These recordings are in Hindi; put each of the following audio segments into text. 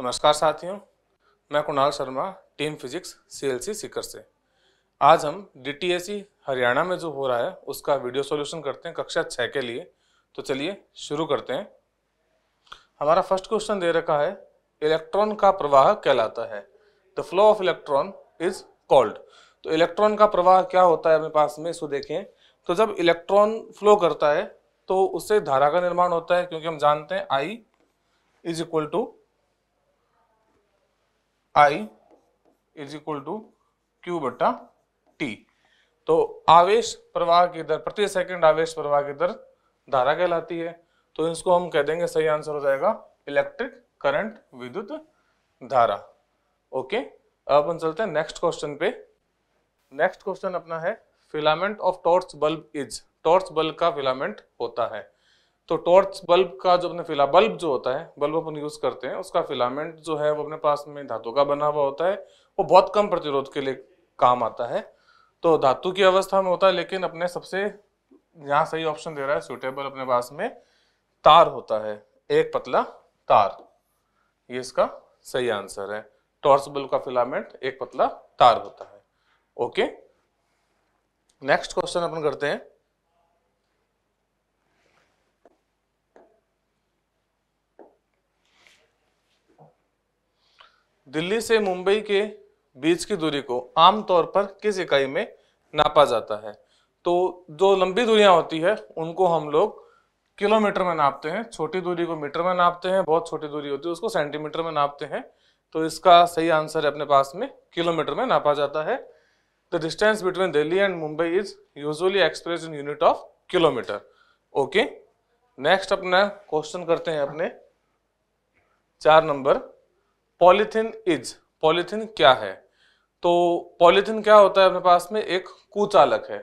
नमस्कार साथियों मैं Kunal Sharma team physics CLC Sikar से आज हम डीटीएसी हरियाणा में जो हो रहा है उसका वीडियो सॉल्यूशन करते हैं कक्षा छः के लिए तो चलिए शुरू करते हैं हमारा फर्स्ट क्वेश्चन दे रखा है इलेक्ट्रॉन का प्रवाह कहलाता है the flow of electron is called तो इलेक्ट्रॉन का प्रवाह क्या होता है अपने पास में इसको देखें तो जब इलेक्ट्रॉन फ्लो करता है तो उससे धारा का निर्माण होता है क्योंकि हम जानते हैं I is equal to I is equal to Q बटा टी तो आवेश प्रवाह की दर प्रति सेकंड आवेश प्रवाह की दर धारा कहलाती है तो इसको हम कह देंगे सही आंसर हो जाएगा इलेक्ट्रिक करंट विद्युत धारा ओके अब हम चलते हैं नेक्स्ट क्वेश्चन पे नेक्स्ट क्वेश्चन अपना है filament of torch bulb is torch bulb का फिलामेंट होता है तो टॉर्च बल्ब का जो अपने फिला बल्ब जो होता है बल्ब अपन यूज़ करते हैं उसका फिलामेंट जो है वो अपने पास में धातु का बना हुआ होता है वो बहुत कम प्रतिरोध के लिए काम आता है तो धातु की अवस्था में होता है लेकिन अपने सबसे यहाँ सही ऑप्शन दे रहा है सुटेबल अपने पास में तार होता है एक पतला तार ये इसका सही आंसर है टॉर्च बल्ब का फिलामेंट एक पतला तार होता है ओके नेक्स्ट क्वेश्चन अपन करते हैं दिल्ली से मुंबई के बीच की दूरी को आमतौर पर किस इकाई में नापा जाता है तो जो लंबी दूरियां होती है उनको हम लोग किलोमीटर में नापते हैं छोटी दूरी को मीटर में नापते हैं बहुत छोटी दूरी होती है उसको सेंटीमीटर में नापते हैं तो इसका सही आंसर है अपने पास में किलोमीटर में नापा जाता है the distance between Delhi and Mumbai is usually express in unit of kilometre okay next अपना क्वेश्चन करते हैं अपने चार नंबर पॉलीथिन इज पॉलीथिन क्या है तो पॉलीथिन क्या होता है अपने पास में एक कुचालक है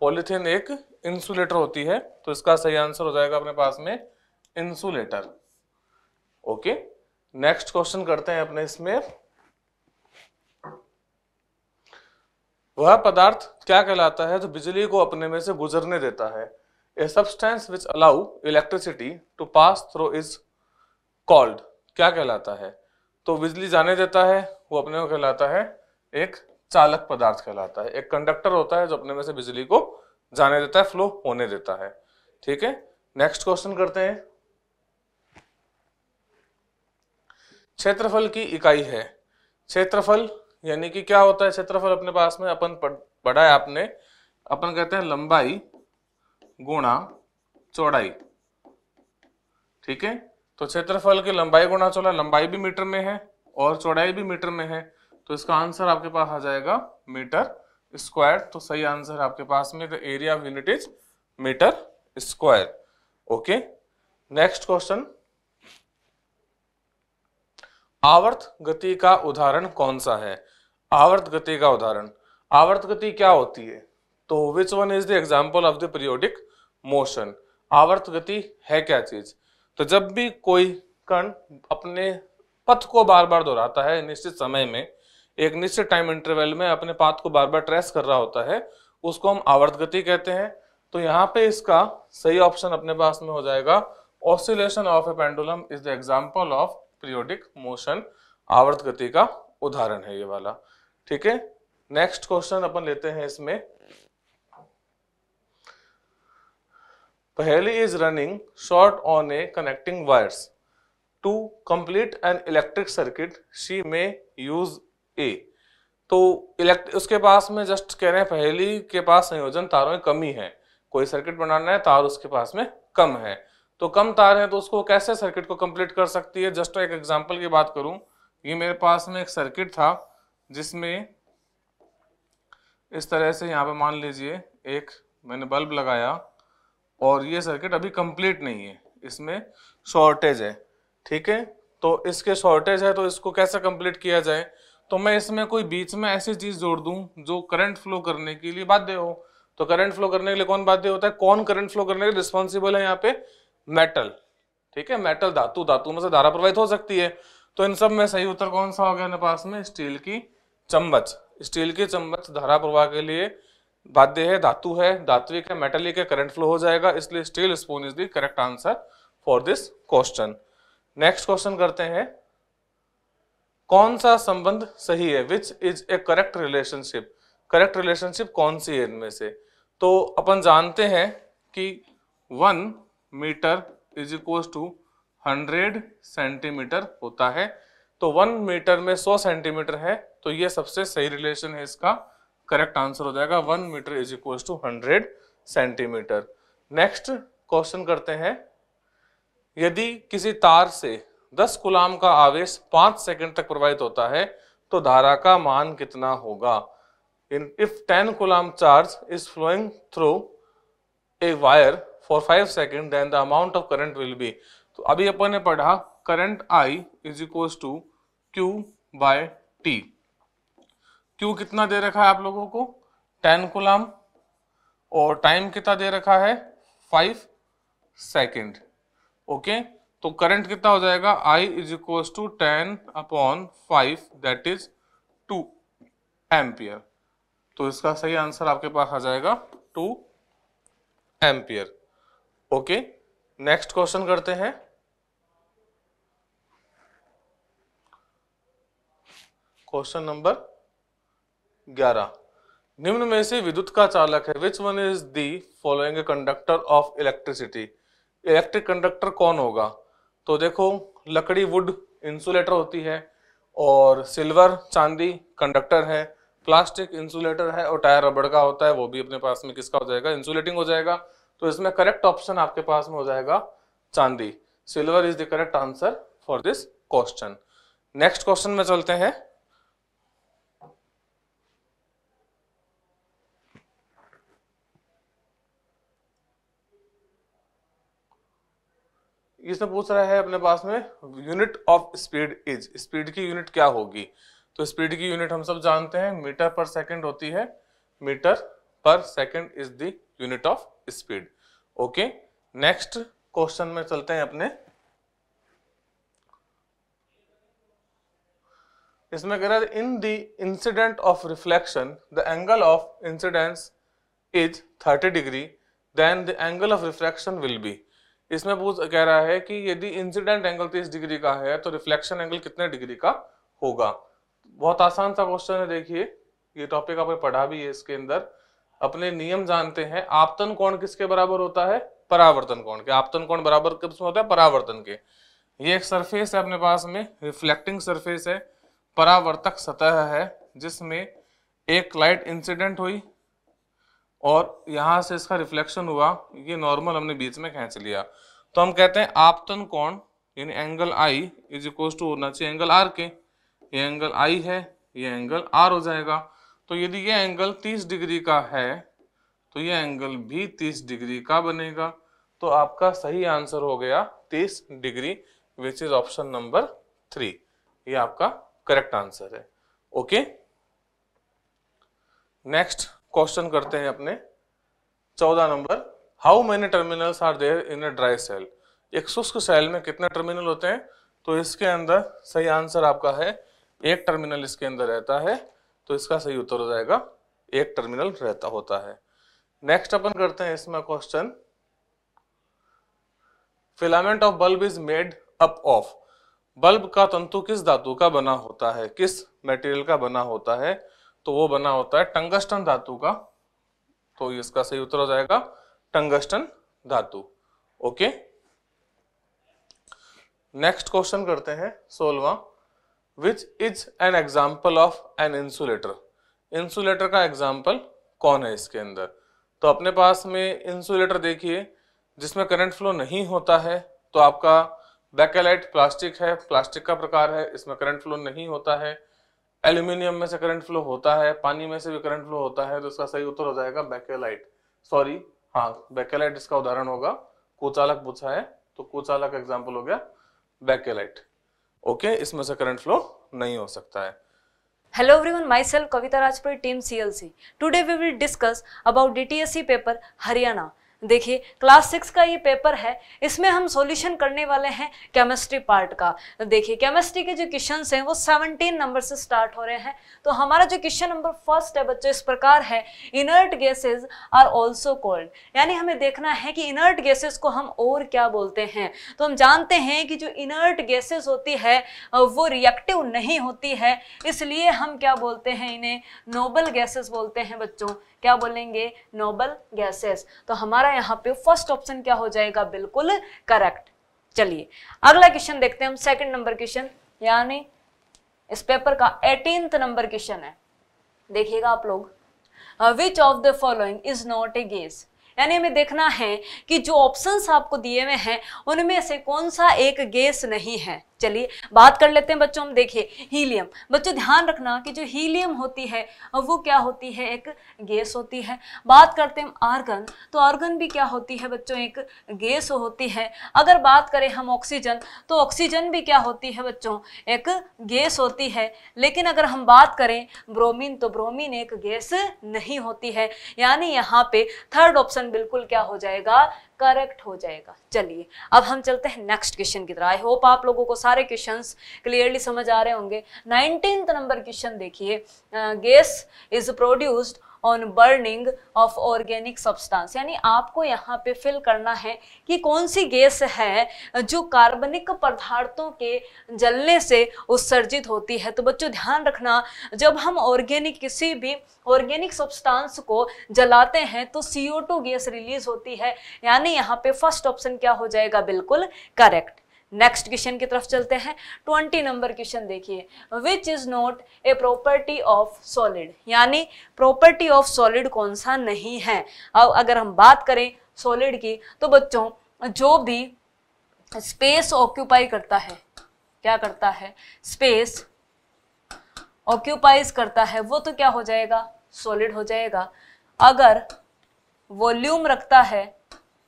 पॉलीथिन एक इंसुलेटर होती है तो इसका सही आंसर हो जाएगा अपने पास में इंसुलेटर ओके नेक्स्ट क्वेश्चन करते हैं अपने इसमें वह पदार्थ क्या कहलाता है जो बिजली को अपने में से गुजरने देता है a substance which allow electricity to pass through is called क्या कहलाता है तो बिजली जाने देता है वो अपने को कहलाता है एक चालक पदार्थ कहलाता है एक कंडक्टर होता है जो अपने में से बिजली को जाने देता है फ्लो होने देता है ठीक है नेक्स्ट क्वेश्चन करते हैं क्षेत्रफल की इकाई है क्षेत्रफल यानी कि क्या होता है क्षेत्रफल अपने पास में अपन पढ़ा है आपने अपन कहते हैं लंबाई गुणा चौड़ाई ठीक है तो क्षेत्रफल की लंबाई गुणा चौड़ा लंबाई भी मीटर में है और चौड़ाई भी मीटर में है तो इसका आंसर आपके पास आ जाएगा मीटर स्क्वायर तो सही आंसर आपके पास में तो area of unit is metre square okay next question आवर्त गति का उदाहरण कौन सा है आवर्त गति का उदाहरण आवर्त गति क्या होती है तो which one is the example of the periodic motion आवर्त गति है क्या चीज तो जब भी कोई कण अपने पथ को बार बार दोहराता है निश्चित समय में एक निश्चित टाइम इंटरवल में अपने पाथ को बार बार ट्रेस कर रहा होता है उसको हम आवर्त गति कहते हैं तो यहाँ पे इसका सही ऑप्शन अपने पास में हो जाएगा oscillation of a pendulum is the example of periodic motion आवर्त गति का उदाहरण है ये वाला ठीक है नेक्स्ट क्वेश्चन अपन लेते हैं इसमें Paheli is running short on a connecting wires to complete an electric circuit she may use a तो इलेक्ट उसके पास में जस्ट कह रहे हैं पहली के पास संयोजन तारों की कमी है कोई सर्किट बनाना है तार उसके पास में कम है तो कम तार है तो उसको कैसे सर्किट को कंप्लीट कर सकती है जस्ट एक एग्जांपल की बात करूं ये मेरे पास में एक सर्किट था जिसमें इस तरह से यहाँ पे मान लीजिए एक मैंने बल्ब लगाया और ये सर्किट अभी कंप्लीट नहीं है इसमें शॉर्टेज है ठीक है तो इसके शॉर्टेज है तो इसको कैसे कंप्लीट किया जाए तो मैं इसमें कोई बीच में ऐसी चीज़ जोड़ दूं जो करंट फ्लो करने के लिए बाध्य हो तो करंट फ्लो करने के लिए कौन बाध्य होता है कौन करंट फ्लो करने के लिए रिस्पॉन्सिबल है यहाँ पे मेटल ठीक है मेटल धातु धातु में से धारा प्रवाहित हो सकती है तो इन सब में सही उत्तर कौन सा हो गया पास में स्टील की चम्मच स्टील की चम्मच धारा प्रवाह के लिए बाध्य है धातु है धात्विक है मेटलिक है करंट फ्लो हो जाएगा इसलिए steel spoon is the correct answer for this question next question करते हैं कौन सा संबंध सही है which is a correct relationship correct relationship कौन सी है इनमें से तो अपन जानते हैं कि one metre is equal to hundred centimetre होता है तो वन मीटर में सौ सेंटीमीटर है तो ये सबसे सही रिलेशन है इसका करेक्ट आंसर हो जाएगा one metre is equal to hundred centimetre next question करते हैं यदि किसी तार से 10 गुलाम का आवेश 5 सेकंड तक प्रवाहित होता है तो धारा का मान कितना होगा in if 10 coulomb charge is flowing through a wire for 5 second then the amount of current will be तो अभी अपन ने पढ़ा current I is equal to Q by T Q कितना दे रखा है आप लोगों को टेन कुलाम और टाइम कितना दे रखा है फाइव सेकेंड ओके तो करंट कितना हो जाएगा I is equal to ten upon five that is two ampere तो इसका सही आंसर आपके पास आ जाएगा two ampere okay next question करते हैं क्वेश्चन नंबर ग्यारह निम्न में से विद्युत का चालक है which one is the following conductor of electricity electric conductor कौन होगा तो देखो लकड़ी वुड इंसुलेटर होती है और सिल्वर चांदी कंडक्टर है प्लास्टिक इंसुलेटर है और टायर रबड़ का होता है वो भी अपने पास में किसका हो जाएगा इंसुलेटिंग हो जाएगा तो इसमें करेक्ट ऑप्शन आपके पास में हो जाएगा चांदी silver is the correct answer for this question next question में चलते हैं इसमें पूछ रहा है अपने पास में unit of speed is speed की यूनिट क्या होगी तो स्पीड की यूनिट हम सब जानते हैं मीटर पर सेकंड होती है मीटर पर second is the unit of speed okay next question में चलते हैं अपने इसमें कह रहा है in the incident of reflection the angle of incidence is 30 degree then the angle of reflection will be इसमें पूछ कह रहा है कि यदि इंसिडेंट एंगल 30 डिग्री का है तो रिफ्लेक्शन एंगल कितने डिग्री का होगा बहुत आसान सा क्वेश्चन है देखिए ये टॉपिक आपने पढ़ा भी है इसके अंदर अपने नियम जानते हैं आपतन कोण किसके बराबर होता है परावर्तन कोण के आपतन कोण बराबर किस होता है परावर्तन के ये एक सरफेस है अपने पास में रिफ्लेक्टिंग सरफेस है परावर्तक सतह है जिसमें एक लाइट इंसिडेंट हुई और यहाँ से इसका रिफ्लेक्शन हुआ ये नॉर्मल हमने बीच में खींच लिया तो हम कहते हैं आपतन कोण यानी angle I is equal to होना चाहिए एंगल आर के ये एंगल आई है ये एंगल आर हो जाएगा तो यदि ये एंगल 30 डिग्री का है तो ये एंगल भी 30 डिग्री का बनेगा तो आपका सही आंसर हो गया 30 degree which is option number three ये आपका करेक्ट आंसर है ओके नेक्स्ट क्वेश्चन करते हैं अपने चौदह number how many terminals are there in a dry cell एक शुष्क सेल में कितने टर्मिनल होते हैं तो इसके अंदर सही आंसर आपका है एक टर्मिनल इसके अंदर रहता है तो इसका सही उत्तर हो जाएगा एक टर्मिनल रहता होता है नेक्स्ट अपन करते हैं इसमें question filament of bulb is made up of bulb का तंतु किस धातु का बना होता है किस मटेरियल का बना होता है तो वो बना होता है टंगस्टन धातु का तो इसका सही उत्तर हो जाएगा टंगस्टन धातु ओके नेक्स्ट क्वेश्चन करते हैं सोलवा which is an example of an insulator insulator का एग्जाम्पल कौन है इसके अंदर तो अपने पास में इंसुलेटर देखिए जिसमें करंट फ्लो नहीं होता है तो आपका बैकेलाइट प्लास्टिक है प्लास्टिक का प्रकार है इसमें करंट फ्लो नहीं होता है एल्यूमिनियम में से करंट फ्लो होता है पानी में से भी करंट फ्लो होता है तो इसका सही उत्तर हो जाएगा बैकेलाइट सॉरी हाँ बैकेलाइट इसका उदाहरण होगा कुचालक पूछा है तो कुचालक एग्जाम्पल हो गया बैकेलाइट ओके इसमें से करंट फ्लो नहीं हो सकता है hello everyone myself Kavita Rajpuri, team CLC today we will discuss about DTSC paper Haryana देखिए क्लास सिक्स का ये पेपर है इसमें हम सॉल्यूशन करने वाले हैं केमिस्ट्री पार्ट का देखिए केमिस्ट्री के जो क्वेश्चन हैं वो सेवनटीन नंबर से स्टार्ट हो रहे हैं तो हमारा जो क्वेश्चन नंबर फर्स्ट है बच्चों इस प्रकार है inert gases are also called यानी हमें देखना है कि इनर्ट गैसेज को हम और क्या बोलते हैं तो हम जानते हैं कि जो इनर्ट गैसेज होती है वो रिएक्टिव नहीं होती है इसलिए हम क्या बोलते हैं इन्हें नोबल गैसेज बोलते हैं बच्चों क्या बोलेंगे नोबल गैसेस तो हमारा यहाँ पे फर्स्ट ऑप्शन क्या हो जाएगा बिल्कुल करेक्ट चलिए अगला क्वेश्चन देखते हैं हम सेकंड नंबर क्वेश्चन यानी इस पेपर का एटीन नंबर क्वेश्चन है देखिएगा आप लोग which of the following is not a gas यानी हमें देखना है कि जो ऑप्शंस आपको दिए हुए हैं उनमें से कौन सा एक गेस नहीं है चलिए बात कर लेते हैं बच्चों हम देखिए हीलियम बच्चों ध्यान रखना कि जो हीलियम होती है वो क्या होती है एक गैस होती है बात करते हैं आर्गन तो आर्गन भी क्या होती है बच्चों एक गैस होती है अगर बात करें हम ऑक्सीजन तो ऑक्सीजन भी क्या होती है बच्चों एक गैस होती है लेकिन अगर हम बात करें ब्रोमीन तो ब्रोमीन एक गैस नहीं होती है यानी यहाँ पे थर्ड ऑप्शन बिल्कुल क्या हो जाएगा करेक्ट हो जाएगा चलिए अब हम चलते हैं नेक्स्ट क्वेश्चन की तरह आई होप आप लोगों को सारे क्वेश्चन क्लियरली समझ आ रहे होंगे नाइनटीन नंबर क्वेश्चन देखिए gas is produced on burning of organic substance यानी आपको यहाँ पे फिल करना है कि कौन सी गैस है जो कार्बनिक पदार्थों के जलने से उत्सर्जित होती है तो बच्चों ध्यान रखना जब हम ऑर्गेनिक किसी भी ऑर्गेनिक सब्सटेंस को जलाते हैं तो सी गैस रिलीज होती है यानी यहाँ पे फर्स्ट ऑप्शन क्या हो जाएगा बिल्कुल करेक्ट नेक्स्ट क्वेश्चन की तरफ चलते हैं ट्वेंटी नंबर क्वेश्चन देखिए which is not a property of solid यानी प्रॉपर्टी ऑफ सॉलिड कौन सा नहीं है अब अगर हम बात करें सॉलिड की तो बच्चों जो भी स्पेस ऑक्यूपाई करता है क्या करता है स्पेस ऑक्यूपाइज करता है वो तो क्या हो जाएगा सॉलिड हो जाएगा अगर वॉल्यूम रखता है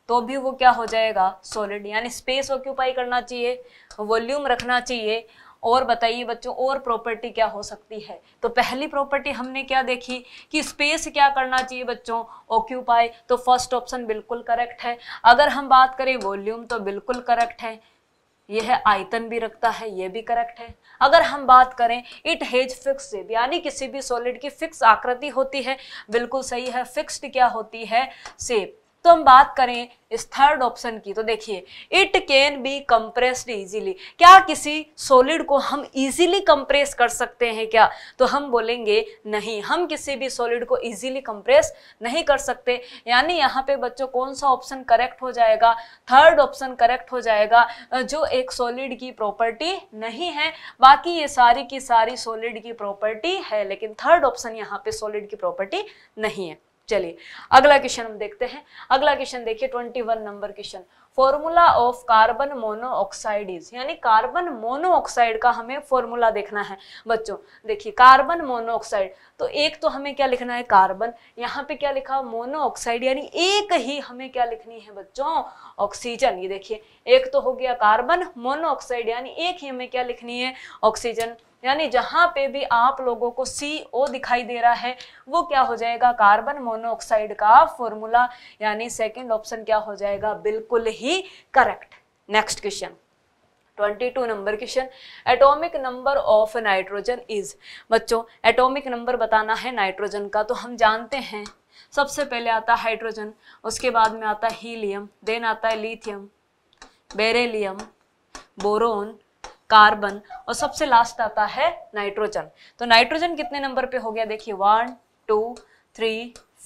तो भी वो क्या हो जाएगा सॉलिड यानी स्पेस ऑक्यूपाई करना चाहिए वॉल्यूम रखना चाहिए और बताइए बच्चों और प्रॉपर्टी क्या हो सकती है तो पहली प्रॉपर्टी हमने क्या देखी कि स्पेस क्या करना चाहिए बच्चों ऑक्यूपाई तो फर्स्ट ऑप्शन बिल्कुल करेक्ट है अगर हम बात करें वॉल्यूम तो बिल्कुल करेक्ट है यह आयतन भी रखता है यह भी करेक्ट है अगर हम बात करें इट हैज फिक्स शेप यानी किसी भी सॉलिड की फिक्स आकृति होती है बिल्कुल सही है फिक्स्ड क्या होती है शेप तो हम बात करें इस थर्ड ऑप्शन की तो देखिए it can be compressed easily क्या किसी सॉलिड को हम इजीली कंप्रेस कर सकते हैं क्या तो हम बोलेंगे नहीं हम किसी भी सॉलिड को इजीली कंप्रेस नहीं कर सकते यानी यहाँ पे बच्चों कौन सा ऑप्शन करेक्ट हो जाएगा थर्ड ऑप्शन करेक्ट हो जाएगा जो एक सॉलिड की प्रॉपर्टी नहीं है बाकी ये सारी की सारी सॉलिड की प्रॉपर्टी है लेकिन थर्ड ऑप्शन यहाँ पे सॉलिड की प्रॉपर्टी नहीं है चलिए अगला क्वेश्चन हम देखते हैं अगला क्वेश्चन देखिए twenty one number question formula of carbon monoxide is यानी कार्बन मोनोऑक्साइड का हमें फॉर्मूला देखना है बच्चों देखिए कार्बन मोनोऑक्साइड तो एक तो हमें क्या लिखना है कार्बन यहाँ पे क्या लिखा मोनोऑक्साइड यानी एक ही हमें क्या लिखनी है बच्चों ऑक्सीजन ये देखिए एक तो हो गया कार्बन मोनोऑक्साइड यानी एक ही हमें क्या लिखनी है ऑक्सीजन यानी जहाँ पे भी आप लोगों को सी ओ दिखाई दे रहा है वो क्या हो जाएगा कार्बन मोनोऑक्साइड का फॉर्मूला यानी सेकेंड ऑप्शन क्या हो जाएगा बिल्कुल ही correct next question 22 number question atomic number of nitrogen is बच्चों एटॉमिक नंबर बताना है नाइट्रोजन का तो हम जानते हैं सबसे पहले आता हाइड्रोजन उसके बाद में आता हीलियम देन आता है लिथियम बेरेलियम बोरोन कार्बन और सबसे लास्ट आता है नाइट्रोजन तो नाइट्रोजन कितने नंबर पे हो गया देखिए one two three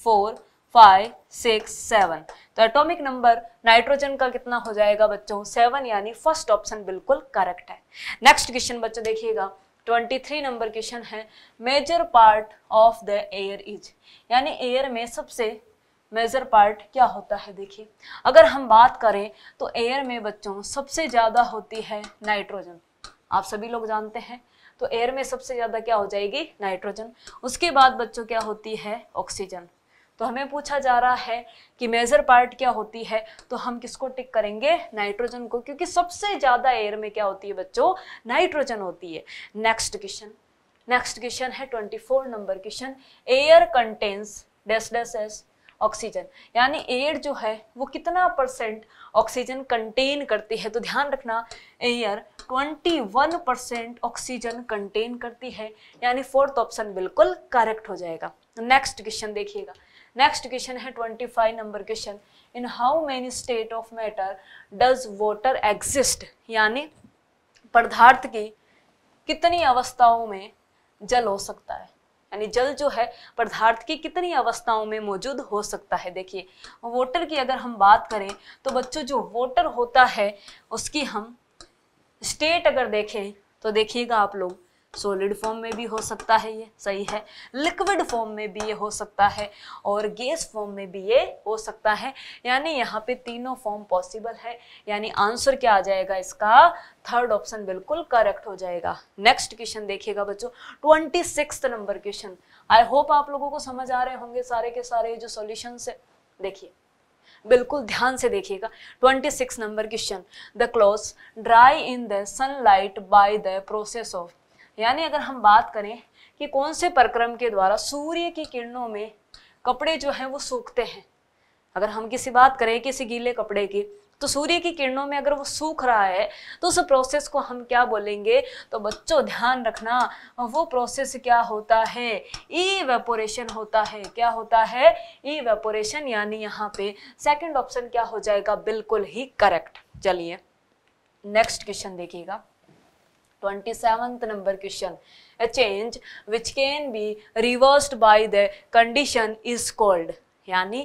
four five six seven तो एटॉमिक नंबर नाइट्रोजन का कितना हो जाएगा बच्चों सेवन यानी फर्स्ट ऑप्शन बिल्कुल करेक्ट है नेक्स्ट क्वेश्चन बच्चों देखिएगा 23 नंबर क्वेश्चन है major part of the air is यानी एयर में सबसे मेजर पार्ट क्या होता है देखिए अगर हम बात करें तो एयर में बच्चों सबसे ज़्यादा होती है नाइट्रोजन आप सभी लोग जानते हैं तो एयर में सबसे ज़्यादा क्या हो जाएगी नाइट्रोजन उसके बाद बच्चों क्या होती है ऑक्सीजन तो हमें पूछा जा रहा है कि मेजर पार्ट क्या होती है तो हम किसको टिक करेंगे नाइट्रोजन को क्योंकि सबसे ज़्यादा एयर में क्या होती है बच्चों नाइट्रोजन होती है नेक्स्ट क्वेश्चन नेक्स्ट क्वेश्चन है 24 नंबर क्वेश्चन एयर कंटेंस डेस डेस एस ऑक्सीजन यानी एयर जो है वो कितना परसेंट ऑक्सीजन कंटेन करती है तो ध्यान रखना एयर 21 परसेंट ऑक्सीजन कंटेन करती है यानी फोर्थ ऑप्शन बिल्कुल करेक्ट हो जाएगा नेक्स्ट क्वेश्चन देखिएगा नेक्स्ट क्वेश्चन है 25 number question in how many state of matter does water exist यानी पदार्थ की कितनी अवस्थाओं में जल हो सकता है यानी जल जो है पदार्थ की कितनी अवस्थाओं में मौजूद हो सकता है देखिए वोटर की अगर हम बात करें तो बच्चों जो वोटर होता है उसकी हम स्टेट अगर देखें तो देखिएगा आप लोग सॉलिड फॉर्म में भी हो सकता है ये सही है लिक्विड फॉर्म में भी ये हो सकता है और गैस फॉर्म में भी ये हो सकता है यानी यहाँ पे तीनों फॉर्म पॉसिबल है यानी आंसर क्या आ जाएगा इसका थर्ड ऑप्शन बिल्कुल करेक्ट हो जाएगा नेक्स्ट क्वेश्चन देखिएगा बच्चों twenty number question I hope आप लोगों को समझ आ रहे होंगे सारे के सारे जो सोल्यूशन है देखिए बिल्कुल ध्यान से देखिएगा 26 number question the cloth dry in the sunlight by the process of यानी अगर हम बात करें कि कौन से परक्रम के द्वारा सूर्य की किरणों में कपड़े जो हैं वो सूखते हैं अगर हम किसी बात करें किसी गीले कपड़े की तो सूर्य की किरणों में अगर वो सूख रहा है तो उस प्रोसेस को हम क्या बोलेंगे तो बच्चों ध्यान रखना वो प्रोसेस क्या होता है ई वेपोरेशन होता है क्या होता है ई वेपोरेशन यानी यहाँ पे सेकंड ऑप्शन क्या हो जाएगा बिल्कुल ही करेक्ट चलिए नेक्स्ट क्वेश्चन देखिएगा twenty seventh number question a change which can be reversed by the condition is called यानी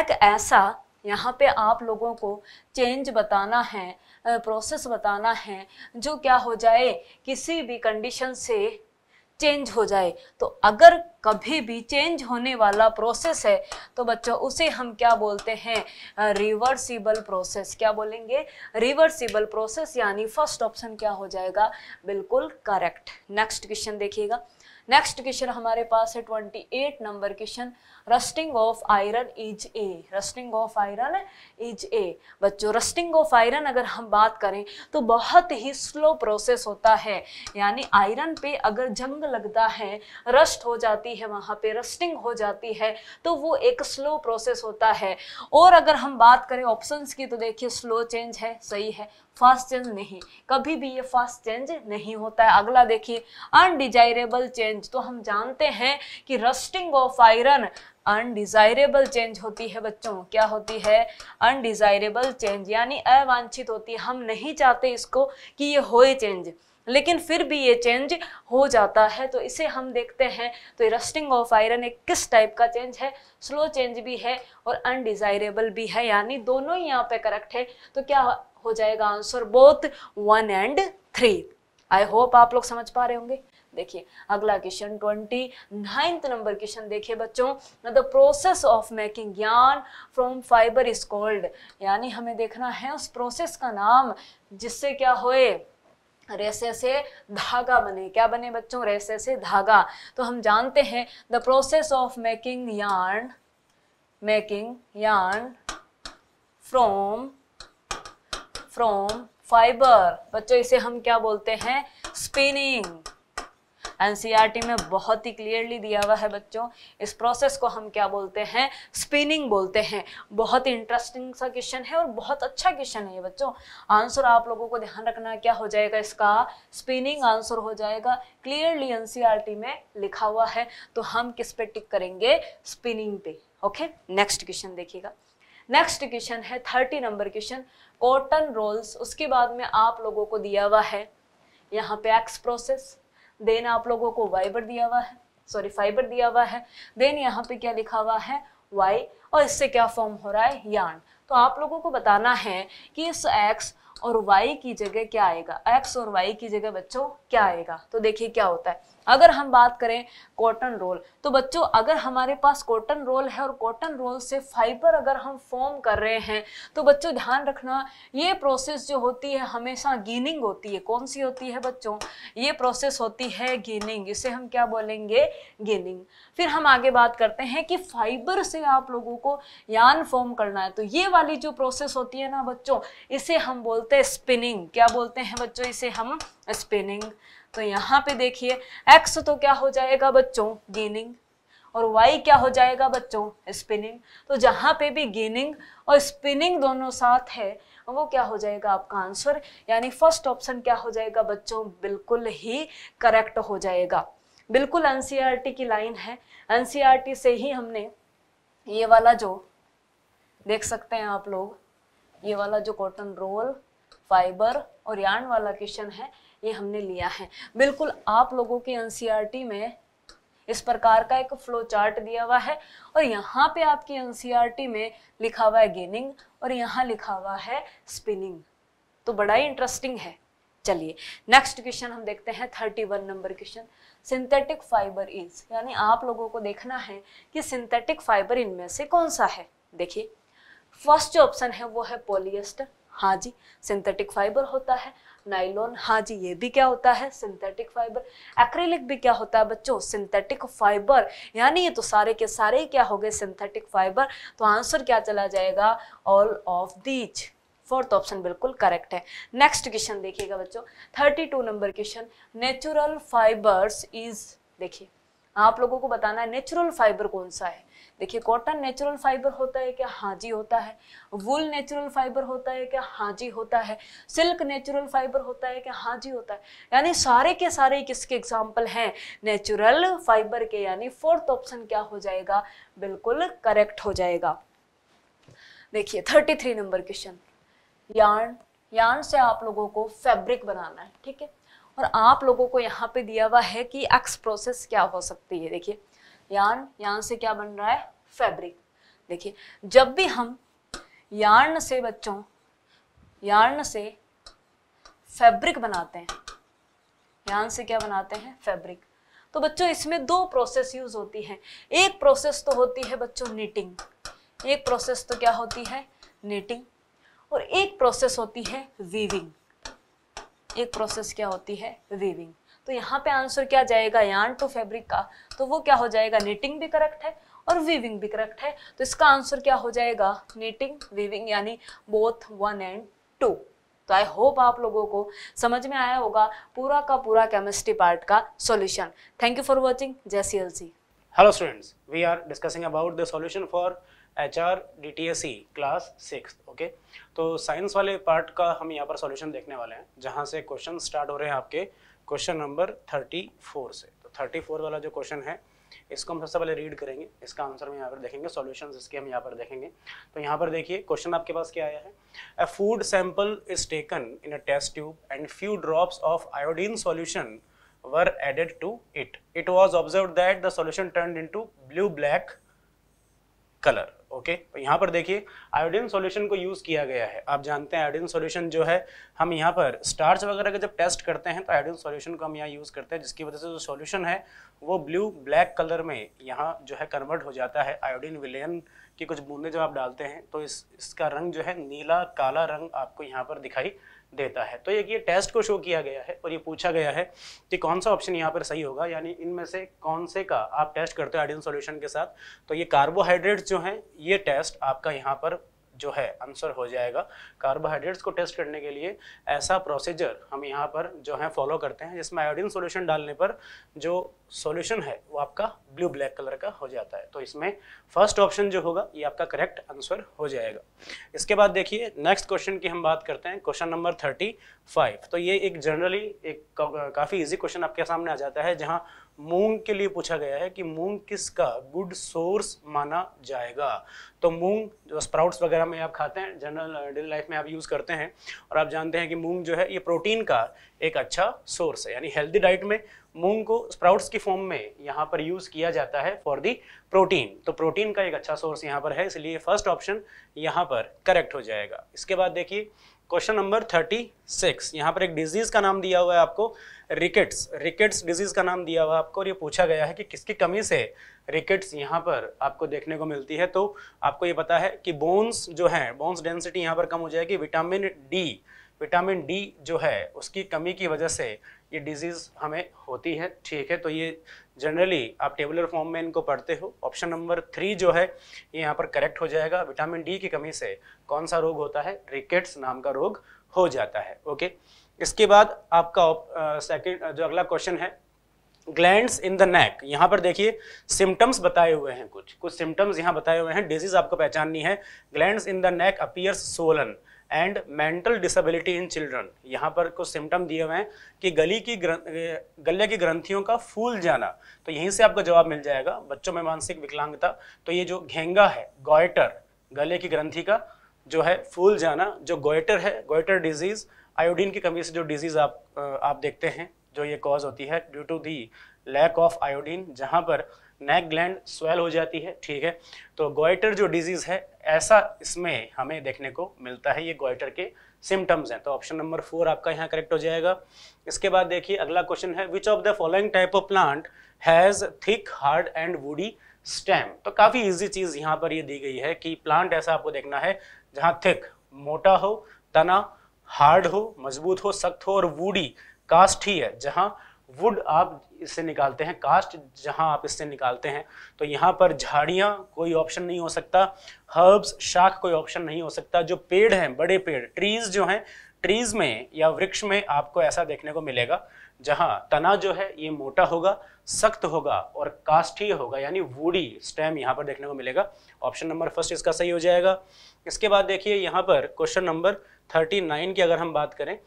एक ऐसा यहाँ पे आप लोगों को चेंज बताना है प्रोसेस बताना है जो क्या हो जाए किसी भी कंडीशन से चेंज हो जाए तो अगर कभी भी चेंज होने वाला प्रोसेस है तो बच्चों उसे हम क्या बोलते हैं रिवर्सिबल प्रोसेस क्या बोलेंगे रिवर्सिबल प्रोसेस यानी फर्स्ट ऑप्शन क्या हो जाएगा बिल्कुल करेक्ट नेक्स्ट क्वेश्चन देखिएगा नेक्स्ट क्वेश्चन हमारे पास है twenty eight number question rusting of iron is a rusting of iron is a बच्चों रस्टिंग ऑफ आयरन अगर हम बात करें तो बहुत ही स्लो प्रोसेस होता है यानी आयरन पे अगर जंग लगता है रस्ट हो जाती है वहाँ पे रस्टिंग हो जाती है तो वो एक स्लो प्रोसेस होता है और अगर हम बात करें ऑप्शंस की तो देखिए स्लो चेंज है सही है फास्ट चेंज नहीं कभी भी ये फास्ट चेंज नहीं होता है अगला देखिए अनडिजायरेबल चेंज तो हम जानते हैं कि rusting of iron undesirable change होती है बच्चों क्या होती है अनडिजायरेबल चेंज यानी अवांछित होती है हम नहीं चाहते इसको कि ये होए चेंज लेकिन फिर भी ये चेंज हो जाता है तो इसे हम देखते हैं तो रस्टिंग ऑफ आयरन एक किस टाइप का चेंज है स्लो चेंज भी है और अनडिजायरेबल भी है यानी दोनों ही यहाँ पे करेक्ट है तो क्या हो जाएगा answer both one and three I hope आप लोग समझ पा रहे होंगे देखिए अगला question twenty ninth number question देखिए बच्चों the process of making yarn from fibre is called यानी हमें देखना है उस प्रोसेस का नाम जिससे क्या होए रेसे से धागा बने क्या बने बच्चों रेसे से धागा तो हम जानते हैं the process of making yarn making yarn from from fibre बच्चों इसे हम क्या बोलते हैं स्पिनिंग एनसीईआरटी e में बहुत ही क्लियरली दिया हुआ है बच्चों इस प्रोसेस को हम क्या बोलते हैं स्पिनिंग बोलते हैं बहुत ही इंटरेस्टिंग सा क्वेश्चन है और बहुत अच्छा क्वेश्चन है ये बच्चों आंसर आप लोगों को ध्यान रखना क्या हो जाएगा इसका स्पिनिंग आंसर हो जाएगा क्लियरली एनसीईआरटी e में लिखा हुआ है तो हम किस पे टिक करेंगे स्पिनिंग पे ओके नेक्स्ट क्वेश्चन देखिएगा नेक्स्ट क्वेश्चन है thirty number question cotton rolls उसके बाद में आप लोगों को दिया हुआ है यहाँ पे एक्स प्रोसेस देन आप लोगों को वाइबर दिया हुआ है सॉरी फाइबर दिया हुआ है देन यहाँ पे क्या लिखा हुआ है वाई और इससे क्या फॉर्म हो रहा है यान तो आप लोगों को बताना है कि इस एक्स और वाई की जगह क्या आएगा एक्स और वाई की जगह बच्चों क्या आएगा तो देखिए क्या होता है अगर हम बात करें कॉटन रोल तो बच्चों अगर हमारे पास कॉटन रोल है और कॉटन रोल से फाइबर अगर हम फॉर्म कर रहे हैं तो बच्चों ध्यान रखना ये प्रोसेस जो होती है हमेशा गेनिंग होती है कौन सी होती है बच्चों ये प्रोसेस होती है गेनिंग इसे हम क्या बोलेंगे गेनिंग फिर हम आगे बात करते हैं कि फाइबर से आप लोगों को यान फॉर्म करना है तो ये वाली जो प्रोसेस होती है ना बच्चों इसे हम बोलते हैं स्पिनिंग क्या बोलते हैं बच्चों इसे हम स्पिनिंग तो यहाँ पे देखिए एक्स तो क्या हो जाएगा बच्चों गेनिंग और वाई क्या हो जाएगा बच्चों स्पिनिंग तो जहाँ पे भी गेनिंग और स्पिनिंग दोनों साथ है वो क्या हो जाएगा आपका आंसर यानी फर्स्ट ऑप्शन क्या हो जाएगा बच्चों बिल्कुल ही करेक्ट हो जाएगा बिल्कुल एन e की लाइन है एन e से ही हमने ये वाला जो देख सकते हैं आप लोग ये वाला जो कॉटन रोल फाइबर और यान वाला क्वेश्चन है ये हमने लिया है बिल्कुल आप लोगों के एनसीईआरटी e में इस प्रकार का एक फ्लो चार्ट दिया हुआ है और यहाँ पे आपकी एनसीईआरटी e में लिखा हुआ है गेनिंग और यहाँ लिखा हुआ है स्पिनिंग तो बड़ा ही इंटरेस्टिंग है चलिए नेक्स्ट क्वेश्चन हम देखते हैं thirty one number question synthetic fibre is यानी आप लोगों को देखना है कि सिंथेटिक फाइबर इनमें से कौन सा है देखिए फर्स्ट जो ऑप्शन है वो है पोलियस्टर हाँ जी सिंथेटिक फाइबर होता है नाइलॉन हाँ जी ये भी क्या होता है सिंथेटिक फाइबर एक्रेलिक भी क्या होता है बच्चों सिंथेटिक फाइबर यानी ये तो सारे के सारे क्या हो गए सिंथेटिक फाइबर तो आंसर क्या चला जाएगा all of these fourth option बिल्कुल करेक्ट है नेक्स्ट क्वेश्चन देखिएगा बच्चों thirty two number question natural fibres is देखिए आप लोगों को बताना है नेचुरल फाइबर कौन सा है देखिए कॉटन नेचुरल फाइबर होता है क्या हाँ जी होता है वुल नेचुरल फाइबर होता है क्या हाँ जी होता है सिल्क नेचुरल फाइबर होता है क्या हाँ जी होता है यानी सारे के सारे किसके एग्जाम्पल हैं नेचुरल फाइबर के यानी फोर्थ ऑप्शन क्या हो जाएगा बिल्कुल करेक्ट हो जाएगा देखिए thirty three number question yarn yarn से आप लोगों को फैब्रिक बनाना है ठीक है और आप लोगों को यहाँ पे दिया हुआ है कि एक्स प्रोसेस क्या हो सकती है देखिए यार्न यार्न से क्या बन रहा है फैब्रिक देखिए जब भी हम यार्न से बच्चों यार्न से फैब्रिक बनाते हैं यार्न से क्या बनाते हैं फैब्रिक तो बच्चों इसमें दो प्रोसेस यूज होती है एक प्रोसेस तो होती है बच्चों नीटिंग एक प्रोसेस तो क्या होती है नीटिंग और एक प्रोसेस होती है वीविंग एक प्रोसेस क्या होती है वीविंग तो यहाँ पे आंसर क्या जाएगा यान टू फैब्रिक का तो वो क्या हो जाएगा नेटिंग भी करेक्ट है और वीविंग भी करेक्ट है तो इसका आंसर क्या हो जाएगा नेटिंग वीविंग यानी बोथ वन एंड टू तो आई होप आप लोगों को समझ में आया होगा पूरा का पूरा केमिस्ट्री पार्ट का solution thank you for watching जय C L C hello students we are discussing about the are for H R D T S C class six okay तो साइंस वाले पार्ट का हम यहाँ पर सॉल्यूशन देखने वाले हैं जहाँ से क्वेश्चन स्टार्ट हो रहे हैं आपके क्वेश्चन नंबर थर्टी फोर से तो थर्टी फोर वाला जो क्वेश्चन है इसको हम सबसे पहले रीड करेंगे इसका आंसर हम यहाँ पर देखेंगे सॉल्यूशंस इसके हम यहाँ पर देखेंगे तो यहाँ पर देखिए क्वेश्चन आपके पास क्या आया है a food sample is taken in a test tube and few drops of iodine solution were added to it it was observe that the solution turn in to blue black colour okay तो यहाँ पर देखिए आयोडीन सॉल्यूशन को यूज़ किया गया है आप जानते हैं आयोडीन सॉल्यूशन जो है हम यहाँ पर स्टार्च वगैरह का जब टेस्ट करते हैं तो आयोडीन सॉल्यूशन को हम यहाँ यूज़ करते हैं जिसकी वजह से जो सॉल्यूशन है वो ब्लू ब्लैक कलर में यहाँ जो है कन्वर्ट हो जाता है आयोडीन विलयन की कुछ बूंदें जब आप डालते हैं तो इस इसका रंग जो है नीला काला रंग आपको यहाँ पर दिखाई देता है तो एक ये टेस्ट को शो किया गया है और ये पूछा गया है कि कौन सा ऑप्शन यहाँ पर सही होगा यानी इनमें से कौन से का आप टेस्ट करते हो आइडियन सोल्यूशन के साथ तो ये कार्बोहाइड्रेट्स जो हैं ये टेस्ट आपका यहाँ पर जो है आंसर हो जाएगा कार्बोहाइड्रेट्स को टेस्ट करने के लिए ऐसा प्रोसीजर हम यहाँ पर जो है फॉलो करते हैं जिसमें आयोडीन सोल्यूशन डालने पर जो सोल्यूशन है वो आपका ब्लू ब्लैक कलर का हो जाता है तो इसमें फर्स्ट ऑप्शन जो होगा ये आपका करेक्ट आंसर हो जाएगा इसके बाद देखिए नेक्स्ट क्वेश्चन की हम बात करते हैं क्वेश्चन नंबर थर्टी फाइव तो ये एक जनरली एक काफ़ी ईजी क्वेश्चन आपके सामने आ जाता है जहाँ मूंग के लिए पूछा गया है कि मूंग किसका गुड सोर्स माना जाएगा तो मूंग जो स्प्राउट्स वगैरह में आप खाते हैं जनरल डेली लाइफ में आप यूज़ करते हैं और आप जानते हैं कि मूंग जो है ये प्रोटीन का एक अच्छा सोर्स है यानी हेल्दी डाइट में मूंग को स्प्राउट्स की फॉर्म में यहाँ पर यूज़ किया जाता है फॉर दी प्रोटीन तो प्रोटीन का एक अच्छा सोर्स यहाँ पर है इसलिए फर्स्ट ऑप्शन यहाँ पर करेक्ट हो जाएगा इसके बाद देखिए क्वेश्चन नंबर थर्टी सिक्स यहाँ पर एक डिजीज का नाम दिया हुआ है आपको रिकेट्स रिकेट्स डिजीज का नाम दिया हुआ है आपको और ये पूछा गया है कि किसकी कमी से रिकेट्स यहाँ पर आपको देखने को मिलती है तो आपको ये पता है कि बोन्स जो है बोन्स डेंसिटी यहाँ पर कम हो जाएगी विटामिन डी विटामिन डी जो है उसकी कमी की वजह से ये डिजीज़ हमें होती है ठीक है तो ये जनरली आप टेबुलर फॉर्म में इनको पढ़ते हो ऑप्शन नंबर थ्री जो है ये यहाँ पर करेक्ट हो जाएगा विटामिन डी की कमी से कौन सा रोग होता है रिकेट्स नाम का रोग हो जाता है ओके इसके बाद आपका सेकेंड जो अगला क्वेश्चन है ग्लैंड्स इन द नेक यहाँ पर देखिए सिम्टम्स बताए हुए हैं कुछ कुछ सिम्टम्स यहाँ बताए हुए हैं डिजीज आपको पहचाननी है glands in the neck appears swollen and mental disability in children यहाँ पर कुछ सिम्टम दिए हुए हैं कि गली की गले की ग्रंथियों का फूल जाना तो यहीं से आपका जवाब मिल जाएगा बच्चों में मानसिक विकलांगता तो ये जो घेंगा है गोइटर गले की ग्रंथि का जो है फूल जाना जो गोइटर है गोइटर डिजीज आयोडीन की कमी से जो डिजीज आप आप देखते हैं जो ये कॉज होती है due to the lack of iodine जहाँ पर नेक ग्लैंड स्वेल हो जाती है ठीक है तो गोइटर जो डिजीज़ है ऐसा इसमें हमें देखने को मिलता है ये गोइटर के सिम्टम्स हैं तो ऑप्शन नंबर फोर आपका यहाँ करेक्ट हो जाएगा इसके बाद देखिए अगला क्वेश्चन है which of the following type of plant has thick hard and woody stem तो काफ़ी इजी चीज़ यहाँ पर ये दी गई है कि प्लांट ऐसा आपको देखना है जहाँ थिक मोटा हो तना हार्ड हो मजबूत हो सख्त हो और वूडी कास्ट ही है जहाँ वुड आप इससे निकालते हैं कास्ट जहां आप इससे निकालते हैं तो यहाँ पर झाड़ियां कोई ऑप्शन नहीं हो सकता हर्ब्स शाख कोई ऑप्शन नहीं हो सकता जो पेड़ हैं बड़े पेड़ ट्रीज जो हैं ट्रीज में या वृक्ष में आपको ऐसा देखने को मिलेगा जहां तना जो है ये मोटा होगा सख्त होगा और ही होगा यानी वूडी स्टेम यहाँ पर देखने को मिलेगा ऑप्शन नंबर फर्स्ट इसका सही हो जाएगा इसके बाद देखिए यहाँ पर क्वेश्चन नंबर थर्टी नाइन की अगर हम बात करें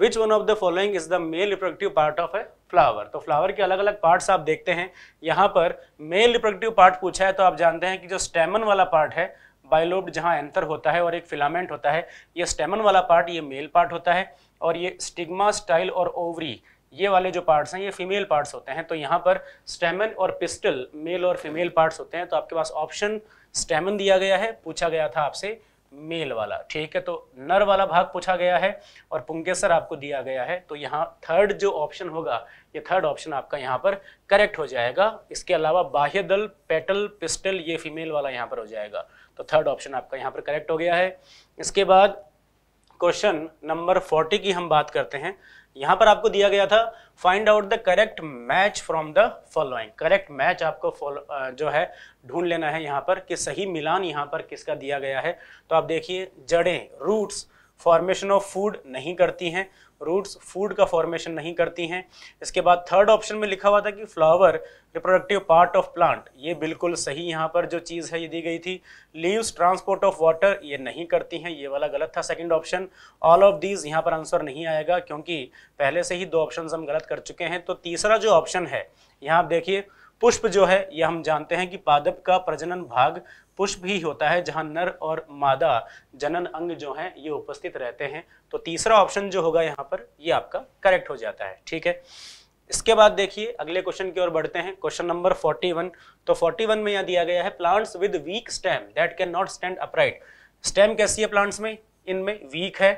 which one of the following is the male reproductive part of a flower तो फ्लावर के अलग अलग पार्ट्स आप देखते हैं यहाँ पर मेल रिप्रोडक्टिव पार्ट पूछा है तो आप जानते हैं कि जो स्टेमन वाला पार्ट है बायोलोब्ड जहाँ एंथर होता है और एक फिलामेंट होता है ये स्टेमन वाला पार्ट ये मेल पार्ट होता है और ये स्टिग्मा स्टाइल और ओवरी ये वाले जो पार्ट्स हैं ये फीमेल पार्ट्स होते हैं तो यहाँ पर स्टेमन और पिस्टल मेल और फीमेल पार्ट्स होते हैं तो आपके पास ऑप्शन स्टेमन दिया गया है पूछा गया था आपसे मेल वाला ठीक है तो नर वाला भाग पूछा गया है और पुंगेसर आपको दिया गया है तो यहाँ थर्ड जो ऑप्शन होगा ये थर्ड ऑप्शन आपका यहाँ पर करेक्ट हो जाएगा इसके अलावा बाह्य दल पेटल पिस्टल ये फीमेल वाला यहाँ पर हो जाएगा तो थर्ड ऑप्शन आपका यहाँ पर करेक्ट हो गया है इसके बाद क्वेश्चन नंबर फोर्टी की हम बात करते हैं यहां पर आपको दिया गया था find out the correct match from the following correct match आपको फॉलो जो है ढूंढ लेना है यहां पर कि सही मिलान यहां पर किसका दिया गया है तो आप देखिए जड़ें रूट्स फॉर्मेशन ऑफ फूड नहीं करती हैं रूट्स फूड का फॉर्मेशन नहीं करती हैं इसके बाद थर्ड ऑप्शन में लिखा हुआ था कि flower reproductive part of plant ये बिल्कुल सही यहाँ पर जो चीज़ है ये दी गई थी लीव्स ट्रांसपोर्ट ऑफ वाटर ये नहीं करती हैं ये वाला गलत था second option all of these यहाँ पर आंसर नहीं आएगा क्योंकि पहले से ही दो ऑप्शन हम गलत कर चुके हैं तो तीसरा जो ऑप्शन है यहाँ आप देखिए पुष्प जो है ये हम जानते हैं कि पादप का प्रजनन भाग पुष्प ही होता है जहां नर और मादा जनन अंग जो हैं ये उपस्थित रहते हैं तो तीसरा ऑप्शन जो होगा यहाँ पर ये आपका करेक्ट हो जाता है ठीक है इसके बाद देखिए अगले क्वेश्चन की ओर बढ़ते हैं क्वेश्चन नंबर 41 तो 41 में यहाँ दिया गया है plants with weak stem that can not stand upright stem कैसी है प्लांट्स में इनमें वीक है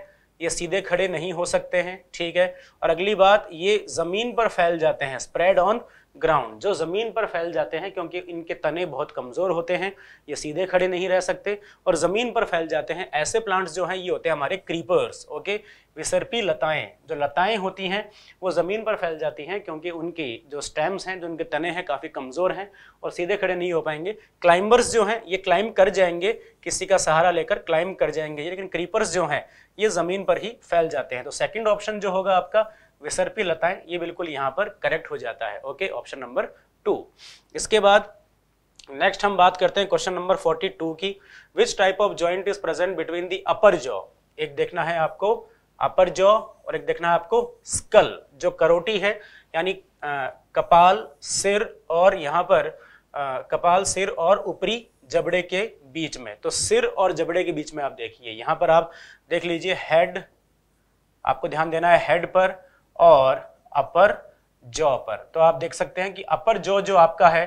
ये सीधे खड़े नहीं हो सकते हैं ठीक है और अगली बात ये जमीन पर फैल जाते हैं स्प्रेड ऑन ग्राउंड जो ज़मीन पर फैल जाते हैं क्योंकि इनके तने बहुत कमज़ोर होते हैं ये सीधे खड़े नहीं रह सकते और ज़मीन पर फैल जाते हैं ऐसे प्लांट्स जो हैं ये होते हैं हमारे क्रीपर्स ओके विसर्पी लताएं जो लताएं होती हैं वो ज़मीन पर फैल जाती हैं क्योंकि उनकी जो स्टेम्स हैं जो उनके तने हैं काफ़ी कमज़ोर हैं और सीधे खड़े नहीं हो पाएंगे क्लाइंबर्स जो हैं ये क्लाइंब कर जाएंगे किसी का सहारा लेकर क्लाइंब कर जाएंगे लेकिन क्रीपर्स जो हैं ये ज़मीन पर ही फैल जाते हैं तो सेकेंड ऑप्शन जो होगा आपका विसर्पी लताएं ये बिल्कुल यहाँ पर करेक्ट हो जाता है ओके ऑप्शन नंबर टू इसके बाद नेक्स्ट हम बात करते हैं क्वेश्चन नंबर 42 की which type of joint is present between the upper jaw एक देखना है आपको अपर जॉ और एक देखना है आपको स्कल जो करोटी है यानी कपाल सिर और यहाँ पर आ, कपाल सिर और ऊपरी जबड़े के बीच में तो सिर और जबड़े के बीच में आप देखिए यहाँ पर आप देख लीजिए हेड आपको ध्यान देना है हेड पर और अपर जॉ पर तो आप देख सकते हैं कि अपर जॉ जो, जो आपका है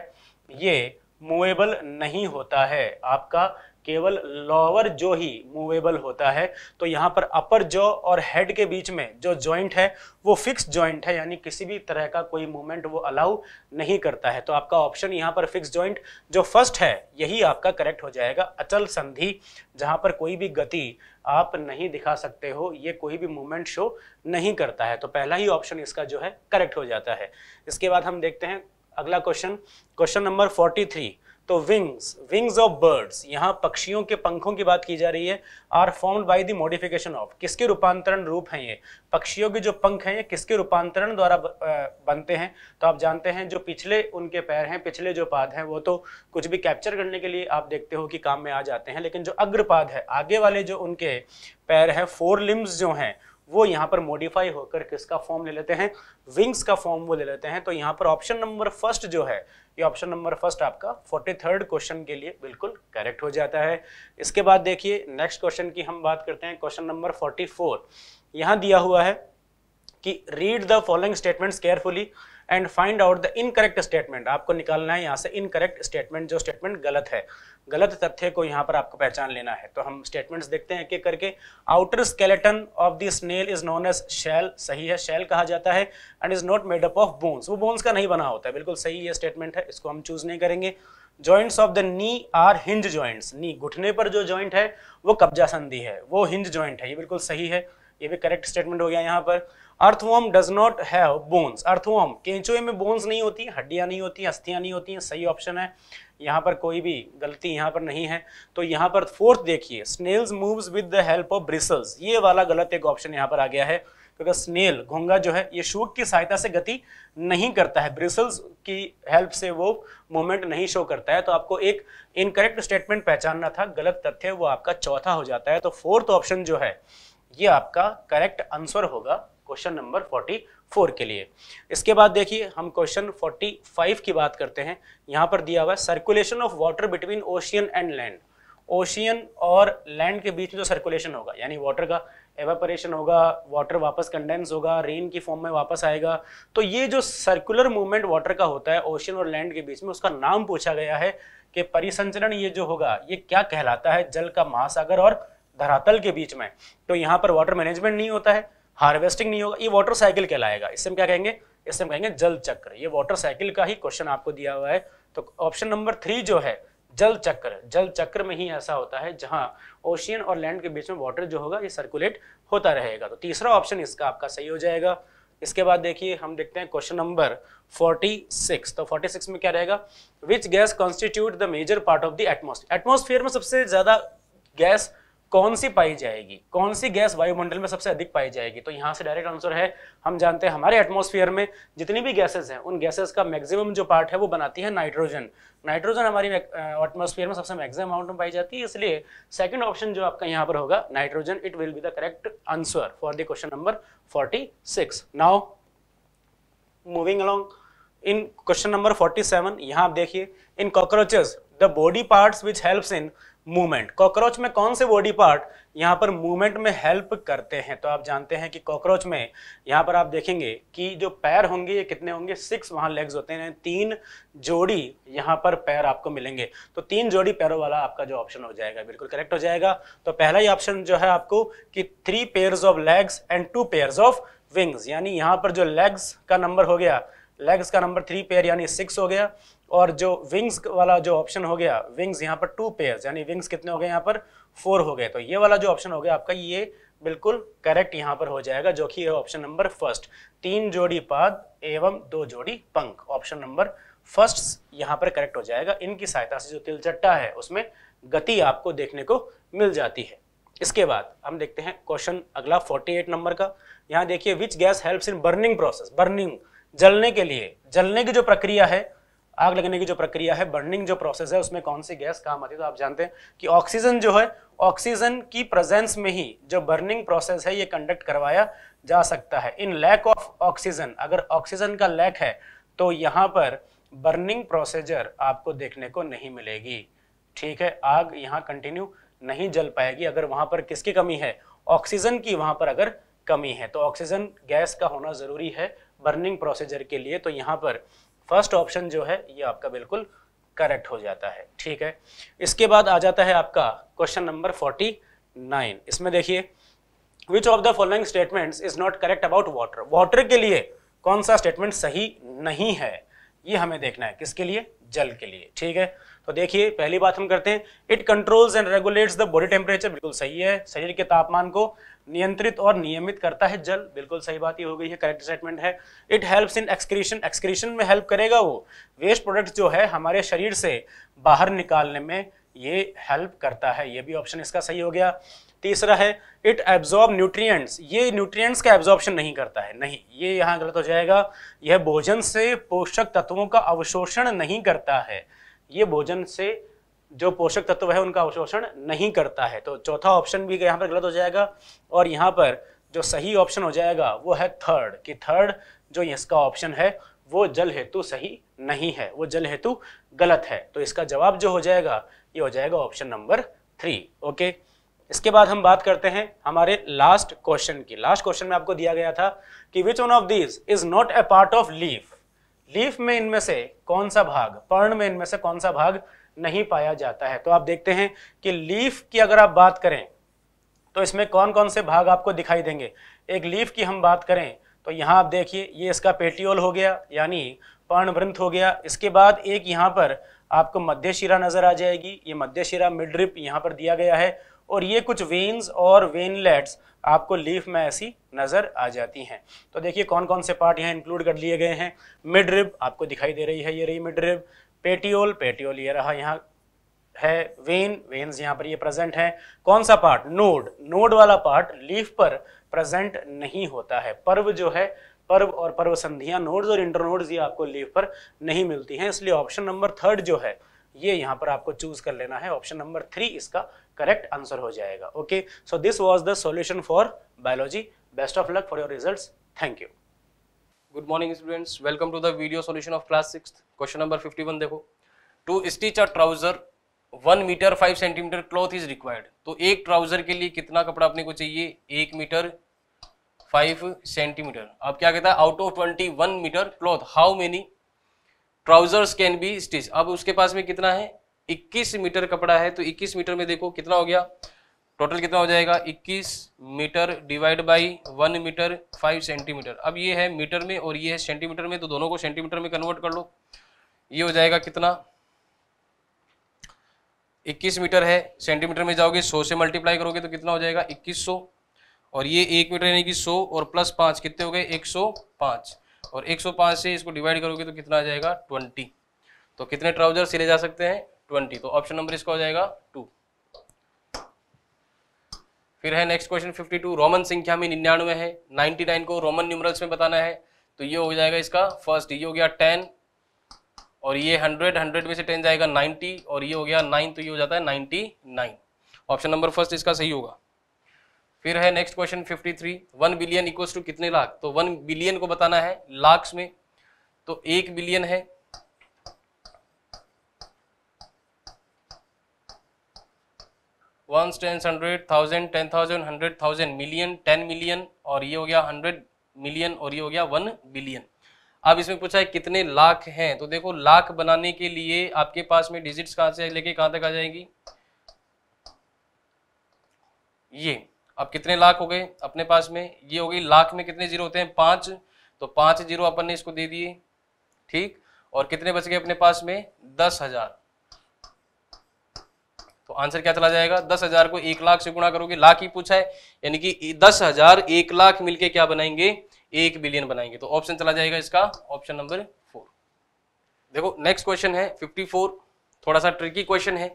ये मूवेबल नहीं होता है आपका केवल लोअर जो ही मूवेबल होता है तो यहाँ पर अपर जो और हेड के बीच में जो जॉइंट है वो फिक्स जॉइंट है यानी किसी भी तरह का कोई मूवमेंट वो अलाउ नहीं करता है तो आपका ऑप्शन यहाँ पर फिक्स जॉइंट जो फर्स्ट है यही आपका करेक्ट हो जाएगा अचल संधि जहाँ पर कोई भी गति आप नहीं दिखा सकते हो ये कोई भी मूवमेंट शो नहीं करता है तो पहला ही ऑप्शन इसका जो है करेक्ट हो जाता है इसके बाद हम देखते हैं अगला question question number forty three तो विंग्स विंग्स ऑफ बर्ड्स यहाँ पक्षियों के पंखों की बात की जा रही है are formed by the modification of किसके रूपांतरण रूप हैं ये पक्षियों के जो पंख हैं ये किसके रूपांतरण द्वारा बनते हैं तो आप जानते हैं जो पिछले उनके पैर हैं पिछले जो पाद हैं वो तो कुछ भी कैप्चर करने के लिए आप देखते हो कि काम में आ जाते हैं लेकिन जो अग्रपाद है आगे वाले जो उनके पैर हैं फोर लिम्ब्स जो हैं वो यहाँ पर मॉडिफाई होकर किसका फॉर्म ले लेते हैं विंग्स का फॉर्म वो ले लेते हैं तो यहाँ पर ऑप्शन नंबर फर्स्ट जो है ये ऑप्शन नंबर फर्स्ट आपका फोर्टी थर्ड क्वेश्चन के लिए बिल्कुल करेक्ट हो जाता है इसके बाद देखिए नेक्स्ट क्वेश्चन की हम बात करते हैं क्वेश्चन नंबर फोर्टी फोर यहाँ दिया हुआ है कि read the following statements carefully and find out the incorrect statement आपको निकालना है यहाँ से इनकरेक्ट स्टेटमेंट जो स्टेटमेंट गलत है गलत तथ्य को यहाँ पर आपको पहचान लेना है तो हम स्टेटमेंट्स देखते हैं एक एक करके outer skeleton of the snail is known as shell सही है शैल कहा जाता है and is not made up of bones वो बोन्स का नहीं बना होता है बिल्कुल सही ये स्टेटमेंट है इसको हम चूज नहीं करेंगे joints of the knee are hinge joints knee घुटने पर जो जॉइंट है वो कब्जा संधि है वो हिंज जॉइंट है ये बिल्कुल सही है ये भी करेक्ट स्टेटमेंट हो गया यहाँ पर earthworm does not have bones earthworm केंचुए में बोन्स नहीं होती हड्डियां नहीं होती अस्थियां नहीं होती हैं सही ऑप्शन है यहाँ पर कोई भी गलती यहाँ पर नहीं है तो यहाँ पर फोर्थ देखिए snails moves with the help of bristles ये वाला गलत एक ऑप्शन यहाँ पर आ गया है क्योंकि स्नेल घोंगा जो है ये शूक की सहायता से गति नहीं करता है ब्रिसल्स की हेल्प से वो मूवमेंट नहीं शो करता है तो आपको एक इनकरेक्ट स्टेटमेंट पहचानना था गलत तथ्य वो आपका चौथा हो जाता है तो फोर्थ ऑप्शन जो है ये आपका करेक्ट आंसर होगा क्वेश्चन नंबर 44 के लिए इसके बाद देखिए हम क्वेश्चन 45 की बात करते हैं यहाँ पर दिया हुआ है circulation of water between ocean and land ocean और लैंड के बीच में जो सर्कुलेशन होगा यानी वाटर का एवेपरेशन होगा वाटर वापस कंडेंस होगा रेन की फॉर्म में वापस आएगा तो ये जो सर्कुलर मूवमेंट वाटर का होता है ओशियन और लैंड के बीच में उसका नाम पूछा गया है कि परिसंचरण ये जो होगा ये क्या कहलाता है जल का महासागर और धरातल के बीच में तो यहाँ पर वाटर मैनेजमेंट नहीं होता है हार्वेस्टिंग नहीं होगा ये वाटर साइकिल कहलाएगा इससे हम क्या कहेंगे इससे हम कहेंगे जल चक्र ये वाटर साइकिल का ही क्वेश्चन आपको दिया हुआ है तो ऑप्शन नंबर थ्री जो है जल चक्र जल चक्र में ही ऐसा होता है जहां ओशियन और लैंड के बीच में वाटर जो होगा ये सर्कुलेट होता रहेगा तो तीसरा ऑप्शन इसका आपका सही हो जाएगा इसके बाद देखिए हम देखते हैं क्वेश्चन नंबर 46 तो 46 में क्या रहेगा which gas constitute the major part of the atmosphere atmosphere में सबसे ज्यादा गैस कौन सी पाई जाएगी कौन सी गैस वायुमंडल में सबसे अधिक पाई जाएगी तो यहाँ से डायरेक्ट आंसर है हम जानते हैं हमारे एटमोस्फियर में जितनी भी गैसेज हैं उन गैसेज का मैक्सिमम जो पार्ट है वो बनाती है नाइट्रोजन नाइट्रोजन हमारी एटमोस्फियर में सबसे मैक्सिमम अमाउंट में पाई जाती है इसलिए सेकेंड ऑप्शन जो आपका यहाँ पर होगा nitrogen it will be the correct answer for the question number forty six now moving along in question number forty seven यहाँ आप देखिए in cockroaches the body parts which helps in movement cockroach में कौन से बॉडी पार्ट यहाँ पर मूवमेंट में हेल्प करते हैं तो आप जानते हैं कि कॉकरोच में यहाँ पर आप देखेंगे कि जो पैर होंगे ये कितने होंगे सिक्स वहाँ लेग्स होते हैं तीन जोड़ी यहाँ पर पैर आपको मिलेंगे तो तीन जोड़ी पैरों वाला आपका जो ऑप्शन हो जाएगा बिल्कुल करेक्ट हो जाएगा तो पहला ही ऑप्शन जो है आपको कि three pairs of legs and two pairs of wings यानी यहाँ पर जो लेग्स का नंबर हो गया लेग्स का नंबर थ्री पेयर यानी सिक्स हो गया और जो विंग्स वाला जो ऑप्शन हो गया विंग्स यहाँ पर टू पेयर यानी विंग्स कितने हो गए यहाँ पर फोर हो गए तो ये वाला जो ऑप्शन हो गया आपका ये बिल्कुल करेक्ट यहाँ पर हो जाएगा जो कि ऑप्शन नंबर फर्स्ट तीन जोड़ी पाद एवं दो जोड़ी पंख ऑप्शन नंबर फर्स्ट यहाँ पर करेक्ट हो जाएगा इनकी सहायता से जो तिलचट्टा है उसमें गति आपको देखने को मिल जाती है इसके बाद हम देखते हैं क्वेश्चन अगला 48 नंबर का यहाँ देखिए which gas helps in burning process burning जलने के लिए जलने की जो प्रक्रिया है आग लगने की जो प्रक्रिया है बर्निंग जो प्रोसेस है उसमें कौन सी गैस काम आती है तो आप जानते हैं कि ऑक्सीजन जो है ऑक्सीजन की प्रेजेंस में ही जो बर्निंग प्रोसेस है ये कंडक्ट करवाया जा सकता है इन लैक ऑफ ऑक्सीजन अगर ऑक्सीजन का लैक है तो यहाँ पर बर्निंग प्रोसीजर आपको देखने को नहीं मिलेगी ठीक है आग यहाँ कंटिन्यू नहीं जल पाएगी अगर वहां पर किसकी कमी है ऑक्सीजन की वहां पर अगर कमी है तो ऑक्सीजन गैस का होना ज़रूरी है बर्निंग प्रोसीजर के लिए तो यहाँ पर फर्स्ट ऑप्शन जो है ये आपका बिल्कुल करेक्ट हो जाता है ठीक है इसके बाद आ जाता है आपका क्वेश्चन नंबर फोर्टी नाइन इसमें देखिए which of the following statements is not correct about water water के लिए कौन सा स्टेटमेंट सही नहीं है ये हमें देखना है किसके लिए जल के लिए ठीक है तो देखिए पहली बात हम करते हैं it controls and regulates the body temperature बिल्कुल सही है शरीर के तापमान को नियंत्रित और नियमित करता है जल बिल्कुल सही बात ये हो गई है करेक्ट स्टेटमेंट है it helps in excretion excretion में हेल्प करेगा वो वेस्ट प्रोडक्ट जो है हमारे शरीर से बाहर निकालने में ये हेल्प करता है ये भी ऑप्शन इसका सही हो गया तीसरा है इट एब्जॉर्ब न्यूट्रिएंट्स ये न्यूट्रिएंट्स का एब्जॉर्प्शन नहीं करता है नहीं ये यहाँ गलत हो जाएगा यह भोजन से पोषक तत्वों का अवशोषण नहीं करता है ये भोजन से जो पोषक तत्व है उनका अवशोषण नहीं करता है तो चौथा ऑप्शन भी यहाँ पर गलत हो जाएगा और यहाँ पर जो सही ऑप्शन हो जाएगा वो है थर्ड कि थर्ड जो इसका ऑप्शन है वो जल हेतु सही नहीं है वो जल हेतु गलत है तो इसका जवाब जो हो जाएगा ये हो जाएगा ऑप्शन नंबर थ्री ओके इसके बाद हम बात करते हैं हमारे लास्ट क्वेश्चन की लास्ट क्वेश्चन में आपको दिया गया था कि which one of these is not a part of leaf leaf में इनमें से कौन सा भाग पर्ण में इनमें से कौन सा भाग नहीं पाया जाता है तो आप देखते हैं कि लीफ की अगर आप बात करें तो इसमें कौन कौन से भाग आपको दिखाई देंगे एक लीफ की हम बात करें तो यहाँ आप देखिए ये इसका पेटियोल हो गया यानी पर्णवृंथ हो गया इसके बाद एक यहाँ पर आपको मध्य शिरा नज़र आ जाएगी ये मध्य शिरा मिडरिप यहाँ पर दिया गया है और ये कुछ वेन्स और वेनलेट्स आपको लीफ में ऐसी नज़र आ जाती हैं तो देखिए कौन कौन से पार्ट यहाँ इंक्लूड कर लिए गए हैं मिड्रिप आपको दिखाई दे रही है ये रही मिड्रिप पेटियोल पेटियोल ये रहा यहाँ है वेन वेन्स यहाँ पर ये प्रेजेंट है कौन सा पार्ट नोड नोड वाला पार्ट लीफ पर प्रेजेंट नहीं होता है पर्व जो है पर्व और पर्व संधियां नोड्स और इंटरनोड्स ये आपको लीफ पर नहीं मिलती हैं इसलिए ऑप्शन नंबर थर्ड जो है ये यहाँ पर आपको चूज कर लेना है ऑप्शन नंबर थ्री इसका करेक्ट आंसर हो जाएगा okay so this was the solution for biology best of luck for your result thank you good morning students welcome to the video solution of class six question number 51 देखो to stitch a trouser one metre five centimetre cloth is required तो एक ट्राउजर के लिए कितना कपड़ा अपने को चाहिए एक मीटर फाइव सेंटीमीटर अब क्या कहता है out of twenty one metre cloth how many trousers can be stitch अब उसके पास में कितना है इक्कीस मीटर कपड़ा है तो इक्कीस मीटर में देखो कितना हो गया टोटल कितना हो जाएगा 21 metre divide by 1 metre 5 centimetre अब ये है मीटर में और ये है सेंटीमीटर में तो दोनों को सेंटीमीटर में कन्वर्ट कर लो ये हो जाएगा कितना 21 मीटर है सेंटीमीटर में जाओगे 100 से मल्टीप्लाई करोगे तो कितना हो जाएगा 2100 और ये एक मीटर यानी कि 100 और प्लस पांच कितने हो गए 105 और 105 से इसको डिवाइड करोगे तो कितना आ जाएगा ट्वेंटी तो कितने ट्राउजर सिले जा सकते हैं ट्वेंटी तो ऑप्शन नंबर इसका हो जाएगा टू फिर है नेक्स्ट क्वेश्चन 52 रोमन संख्या में निन्यानवे है 99 को रोमन न्यूमरल्स में बताना है तो ये हो जाएगा इसका फर्स्ट ये हो गया 10 और ये 100 100 में से 10 जाएगा 90 और ये हो गया 9 तो ये हो जाता है 99 ऑप्शन नंबर फर्स्ट इसका सही होगा फिर है next question 53 three one billion equals to कितने लाख तो वन बिलियन को बताना है लाख में तो एक बिलियन है ones tens hundred thousand ten thousand hundred thousand million ten million और ये हो गया हंड्रेड मिलियन और ये हो गया वन बिलियन अब इसमें पूछा है कितने लाख हैं तो देखो लाख बनाने के लिए आपके पास में डिजिट्स कहाँ से लेके कहाँ तक आ जाएगी ये अब कितने लाख हो गए अपने पास में ये हो गई लाख में कितने जीरो होते हैं पाँच तो पाँच जीरो अपन ने इसको दे दिए ठीक और कितने बच गए अपने पास में दस हजार तो आंसर क्या चला जाएगा दस हजार को एक लाख से गुणा करोगे लाख ही पूछा है यानी कि दस हजार एक लाख मिलके क्या बनाएंगे एक बिलियन बनाएंगे तो ऑप्शन चला जाएगा इसका ऑप्शन नंबर फोर देखो नेक्स्ट क्वेश्चन है फिफ्टी फोर थोड़ा सा ट्रिकी क्वेश्चन है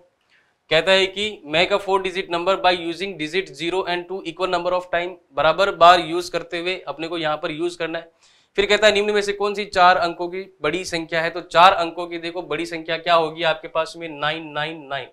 कहता है कि make a four digit number by using digit zero and two equal number of time बराबर बार यूज करते हुए अपने को यहां पर यूज करना है फिर कहता है निम्न में से कौन सी चार अंकों की बड़ी संख्या है तो चार अंकों की देखो बड़ी संख्या क्या होगी आपके पास में नाइन नाइन नाइन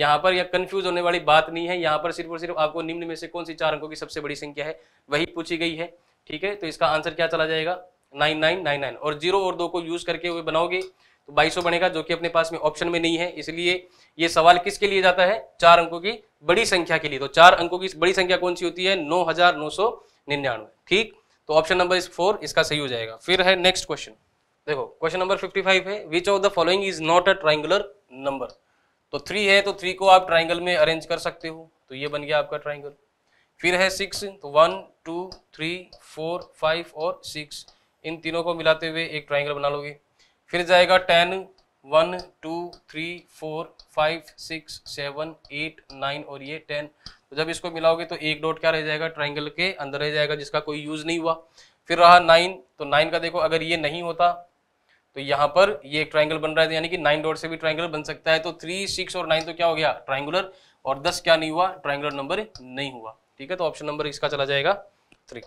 यहाँ पर यह कन्फ्यूज होने वाली बात नहीं है यहाँ पर सिर्फ और सिर्फ आपको निम्न में से कौन सी चार अंकों की सबसे बड़ी संख्या है वही पूछी गई है ठीक है तो इसका आंसर क्या चला जाएगा नाइन नाइन नाइन नाइन और जीरो और दो को यूज करके हुए बनाओगे तो बाईसों बनेगा जो कि अपने पास में ऑप्शन में नहीं है इसलिए ये सवाल किसके लिए जाता है चार अंकों की बड़ी संख्या के लिए तो चार अंकों की बड़ी संख्या कौन सी होती है नौ हजार नौ सौ निन्यानवे ठीक तो ऑप्शन नंबर इस फोर इसका सही हो जाएगा फिर है नेक्स्ट क्वेश्चन देखो क्वेश्चन नंबर फिफ्टी फाइव है which of the following is not a triangular number तो थ्री है तो थ्री को आप ट्राइंगल में अरेंज कर सकते हो तो ये बन गया आपका ट्राइंगल फिर है सिक्स तो one two three four five और सिक्स इन तीनों को मिलाते हुए एक ट्राइंगल बना लोगे फिर जाएगा ten one two three four five six seven eight nine और ये टेन तो जब इसको मिलाओगे तो एक डॉट क्या रह जाएगा ट्राइंगल के अंदर रह जाएगा जिसका कोई यूज़ नहीं हुआ फिर रहा नाइन तो नाइन का देखो अगर ये नहीं होता तो यहां पर ये एक ट्राइंगल बन रहा है तो यानी कि नाइन डॉट से भी ट्राइंगल बन सकता है तो थ्री सिक्स और नाइन तो क्या हो गया ट्राइंगुलर और दस क्या नहीं हुआ ट्राइंगुलर नंबर नहीं हुआ ठीक है तो ऑप्शन नंबर इसका चला जाएगा थ्री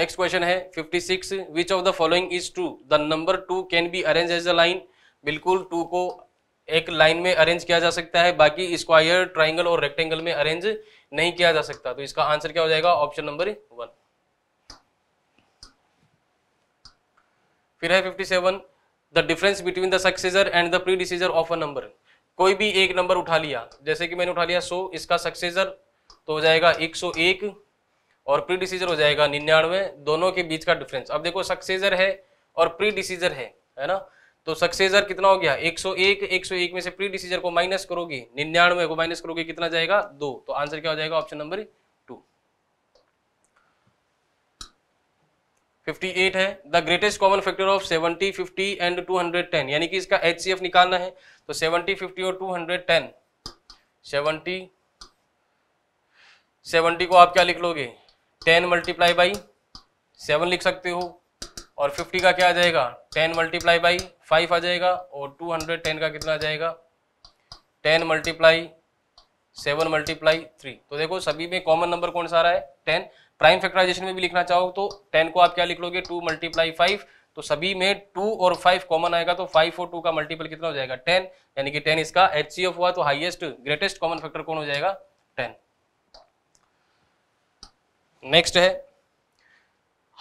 नेक्स्ट क्वेश्चन है 56 which of the following is true the number two can be arrange as a line बिल्कुल टू को एक लाइन में अरेंज किया जा सकता है बाकी स्क्वायर ट्राइंगल और रेक्टेंगल में अरेंज नहीं किया जा सकता तो इसका आंसर क्या हो जाएगा ऑप्शन नंबर वन फिर है 57 the difference between the successor and the predecessor of a number कोई भी एक नंबर उठा लिया जैसे कि मैंने उठा लिया 100 इसका सक्सेसर तो हो जाएगा 101 और प्री डिसीजर हो जाएगा निन्यानवे दोनों के बीच का डिफरेंस अब देखो सक्सेसर है और प्री डिसीजर है है ना तो सक्सेसर कितना हो गया 101 101 में से प्री डिसीजर को माइनस करोगे निन्यानवे को माइनस करोगे कितना जाएगा दो तो आंसर क्या हो जाएगा ऑप्शन नंबर 58 है the greatest common factor of 70, 50 and 210 यानी कि इसका एच निकालना है तो 70, 50 और 210 70 70 को आप क्या लिख लोगे 10 मल्टीप्लाई बाई सेवन लिख सकते हो और 50 का क्या आ जाएगा 10 मल्टीप्लाई बाई फाइव आ जाएगा और 210 का कितना आ जाएगा 10 मल्टीप्लाई सेवन मल्टीप्लाई थ्री तो देखो सभी में कॉमन नंबर कौन सा आ रहा है टेन प्राइम फैक्टराइजेशन में भी लिखना चाहो तो टेन को आप क्या लिख लोगे टू मल्टीप्लाई फाइव तो सभी में टू और फाइव कॉमन आएगा तो फाइव और टू का मल्टीपल कितना हो जाएगा टेन यानी कि टेन इसका एच सी एफ हुआ तो हाइएस्ट ग्रेटेस्ट कॉमन फैक्टर कौन हो जाएगा टेन नेक्स्ट है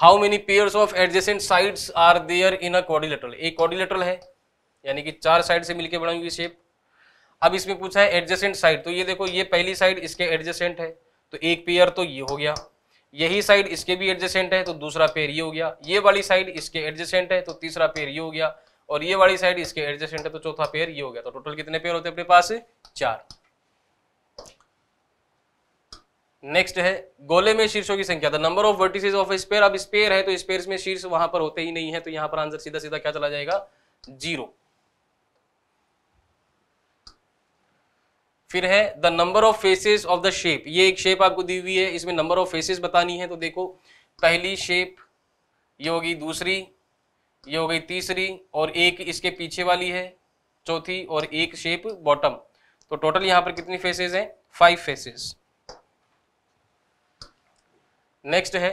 how many pair of adjacent side are there in a quadrilateral एक कॉर्डिलेटरल है यानी कि चार साइड से मिलकर बनाई हुई शेप अब इसमें पूछा है एडजेसेंट साइड तो ये देखो ये पहली साइड इसके एडजेसेंट है तो एक पेयर तो ये हो गया यही साइड इसके भी एडजेसेंट है तो दूसरा पेयर ये हो गया ये वाली साइड इसके एडजेसेंट है तो तीसरा पेयर ये हो गया और ये वाली साइड इसके एडजेसेंट है तो चौथा पेयर ये हो गया तो टोटल कितने पेयर होते हैं अपने पास चार नेक्स्ट है गोले में शीर्षों की संख्या the number of vertices of sphere अब स्पेयर है तो स्पेयर में शीर्ष वहां पर होते ही नहीं है तो यहां पर आंसर सीधा सीधा क्या चला जाएगा जीरो फिर है the number of faces of the shape ये एक शेप आपको दी हुई है इसमें नंबर ऑफ फेसेस बतानी है तो देखो पहली शेप ये होगी दूसरी ये हो गई तीसरी और एक इसके पीछे वाली है चौथी और एक शेप बॉटम तो टोटल यहाँ पर कितनी फेसेस हैं फाइव फेसेस नेक्स्ट है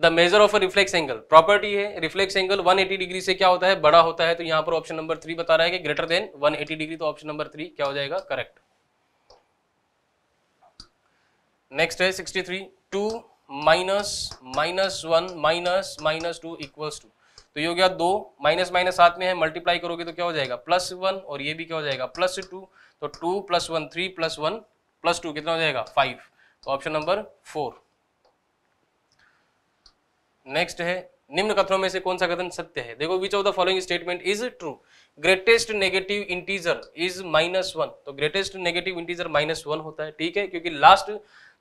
the measure of a reflex angle property है रिफ्लेक्स एंगल 180 डिग्री से क्या होता है बड़ा होता है तो यहां पर ऑप्शन नंबर थ्री बता रहा है कि ग्रेटर देन 180 डिग्री तो ऑप्शन नंबर थ्री क्या हो जाएगा करेक्ट नेक्स्ट है sixty three two minus minus one minus minus two equals to तो ये हो गया दो माइनस माइनस साथ में है मल्टीप्लाई करोगे तो क्या हो जाएगा प्लस वन और ये भी क्या हो जाएगा प्लस टू तो two plus one three plus one plus two कितना हो जाएगा फाइव तो ऑप्शन नंबर फोर नेक्स्ट है निम्न कथनों में से कौन सा कथन सत्य है देखो which of the following statement is true greatest negative integer is minus one तो greatest negative integer minus one होता है ठीक है क्योंकि लास्ट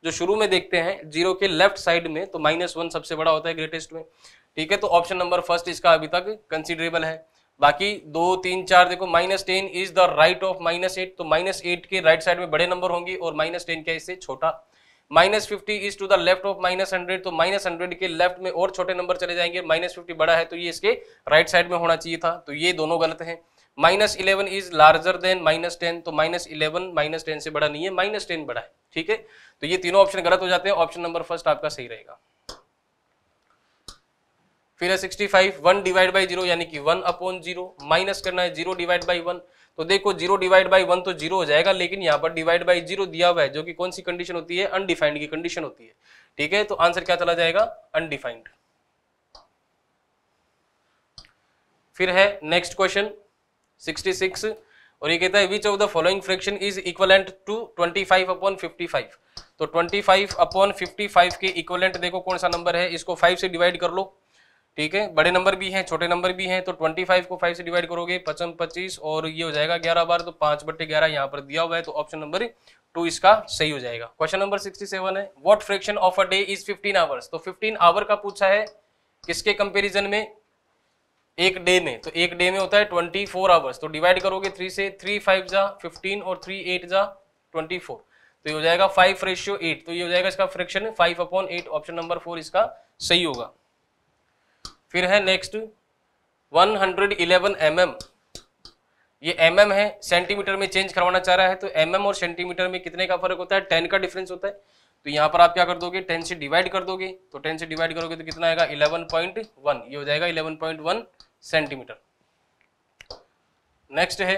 जो शुरू में देखते हैं जीरो के लेफ्ट साइड में तो माइनस वन सबसे बड़ा होता है ग्रेटेस्ट में ठीक है तो ऑप्शन नंबर फर्स्ट इसका अभी तक कंसिडरेबल है बाकी दो तीन चार देखो minus ten is the right of minus eight तो माइनस एट के राइट साइड में बड़े नंबर होंगे और माइनस टेन क्या इससे छोटा minus fifty is to the left of minus hundred तो माइनस हंड्रेड के लेफ्ट में और छोटे नंबर चले जाएंगे माइनस फिफ्टी बड़ा है तो ये इसके राइट right साइड में होना चाहिए था तो ये दोनों गलत हैं minus eleven is larger than minus ten तो माइनस इलेवन माइनस टेन से बड़ा नहीं है माइनस टेन बड़ा है ठीक है तो ये तीनों ऑप्शन गलत हो जाते हैं ऑप्शन नंबर फर्स्ट आपका सही रहेगा फिर है sixty five one divide by zero यानी कि वन अपॉन जीरो माइनस करना है जीरो डिवाइड बाई वन तो देखो जीरो डिवाइड बाई वन तो जीरो हो जाएगा लेकिन यहाँ पर डिवाइड बाई जीरो दिया हुआ है जो कि कौन सी कंडीशन होती है अनडिफाइंड की कंडीशन होती है ठीक है तो आंसर क्या चला जाएगा अनडिफाइंड फिर है नेक्स्ट क्वेश्चन 66 और ये कहता है which of the following fraction is equivalent to 25 upon 55 तो 25 अपॉन 55 के इक्वलेंट देखो कौन सा नंबर है इसको 5 से डिवाइड कर लो ठीक है बड़े नंबर भी हैं छोटे नंबर भी हैं तो 25 को 5 से डिवाइड करोगे पचम पच्चीस और ये हो जाएगा ग्यारह बार तो पांच बट्टे ग्यारह यहाँ पर दिया हुआ है तो ऑप्शन नंबर टू इसका सही हो जाएगा क्वेश्चन नंबर सिक्सटी सेवन है what fraction of a day is fifteen hours तो फिफ्टीन आवर का पूछा है किसके कंपेरिजन में एक डे में तो एक डे में होता है ट्वेंटी फोर आवर्स तो डिवाइड करोगे थ्री से थ्री फाइव जा फिफ्टीन और थ्री एट जा ट्वेंटी फोर तो ये हो जाएगा फाइव रेशियो एट तो ये हो जाएगा इसका fraction five upon eight option number four इसका सही होगा फिर है next one hundred eleven M M ये एम mm है सेंटीमीटर में चेंज करवाना चाह रहा है तो एम mm और सेंटीमीटर में कितने का फर्क होता है टेन का डिफरेंस होता है तो यहाँ पर आप क्या कर दोगे टेन से डिवाइड कर दोगे तो टेन से डिवाइड करोगे तो कितना आएगा इलेवन पॉइंट वन ये हो जाएगा eleven point one centimetre next है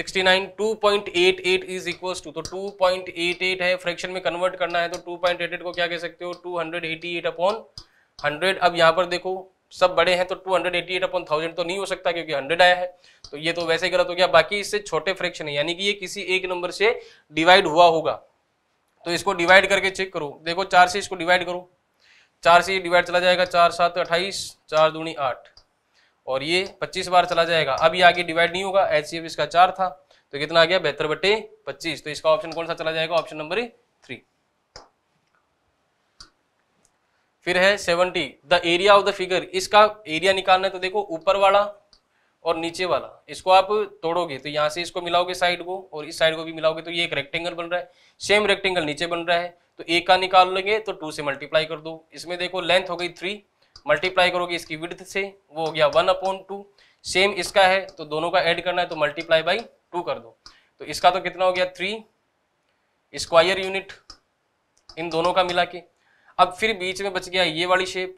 69 इज इक्वल्स टू तो 2.88 है फ्रैक्शन में कन्वर्ट करना है तो 2.88 को क्या कह सकते हो 288 अपॉन 100 अब यहां पर देखो सब बड़े हैं तो 288 अपॉन थाउजेंड तो नहीं हो सकता क्योंकि 100 आया है तो ये तो वैसे ही गलत हो गया बाकी इससे छोटे फ्रैक्शन है यानी कि ये किसी एक नंबर से डिवाइड हुआ होगा तो इसको डिवाइड करके चेक करो देखो चार से इसको डिवाइड करो चार से ये डिवाइड चला जाएगा चार सात अट्ठाईस चार दूनी आठ और ये पच्चीस बार चला जाएगा अब ये आगे डिवाइड नहीं होगा एच इसका चार था तो कितना आ गया बेहतर बटे पच्चीस तो इसका ऑप्शन कौन सा चला जाएगा ऑप्शन नंबर थ्री फिर है seventy the area of the figure इसका एरिया निकालना है तो देखो ऊपर वाला और नीचे वाला इसको आप तोड़ोगे तो यहाँ से इसको मिलाओगे साइड को और इस साइड को भी मिलाओगे तो ये एक रेक्टेंगल बन रहा है सेम रेक्टेंगल नीचे बन रहा है तो ए का निकाल लेंगे तो टू से मल्टीप्लाई कर दो इसमें देखो लेंथ हो गई थ्री मल्टीप्लाई करोगे इसकी विड्थ से वो हो गया वन अपॉन टू सेम इसका है तो दोनों का ऐड करना है तो मल्टीप्लाई बाई टू कर दो तो इसका तो कितना हो गया थ्री स्क्वायर यूनिट इन दोनों का मिला के अब फिर बीच में बच गया ये वाली शेप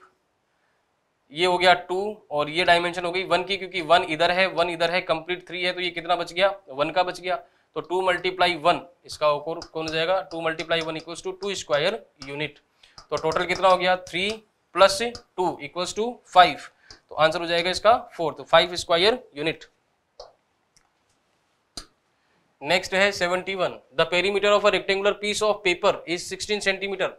ये हो गया टू और ये डायमेंशन हो गई वन की क्योंकि वन इधर है वन इधर है कंप्लीट थ्री है तो ये कितना बच गया वन का बच गया तो टू मल्टीप्लाई वन इसका ओकोर कौन हो जाएगा two multiply one equals to two square unit तो टोटल कितना हो गया three plus two equals to five तो आंसर हो जाएगा इसका फोर तो फाइव स्क्वायर यूनिट नेक्स्ट है seventy one the perimeter of a rectangular piece of paper is sixteen centimetre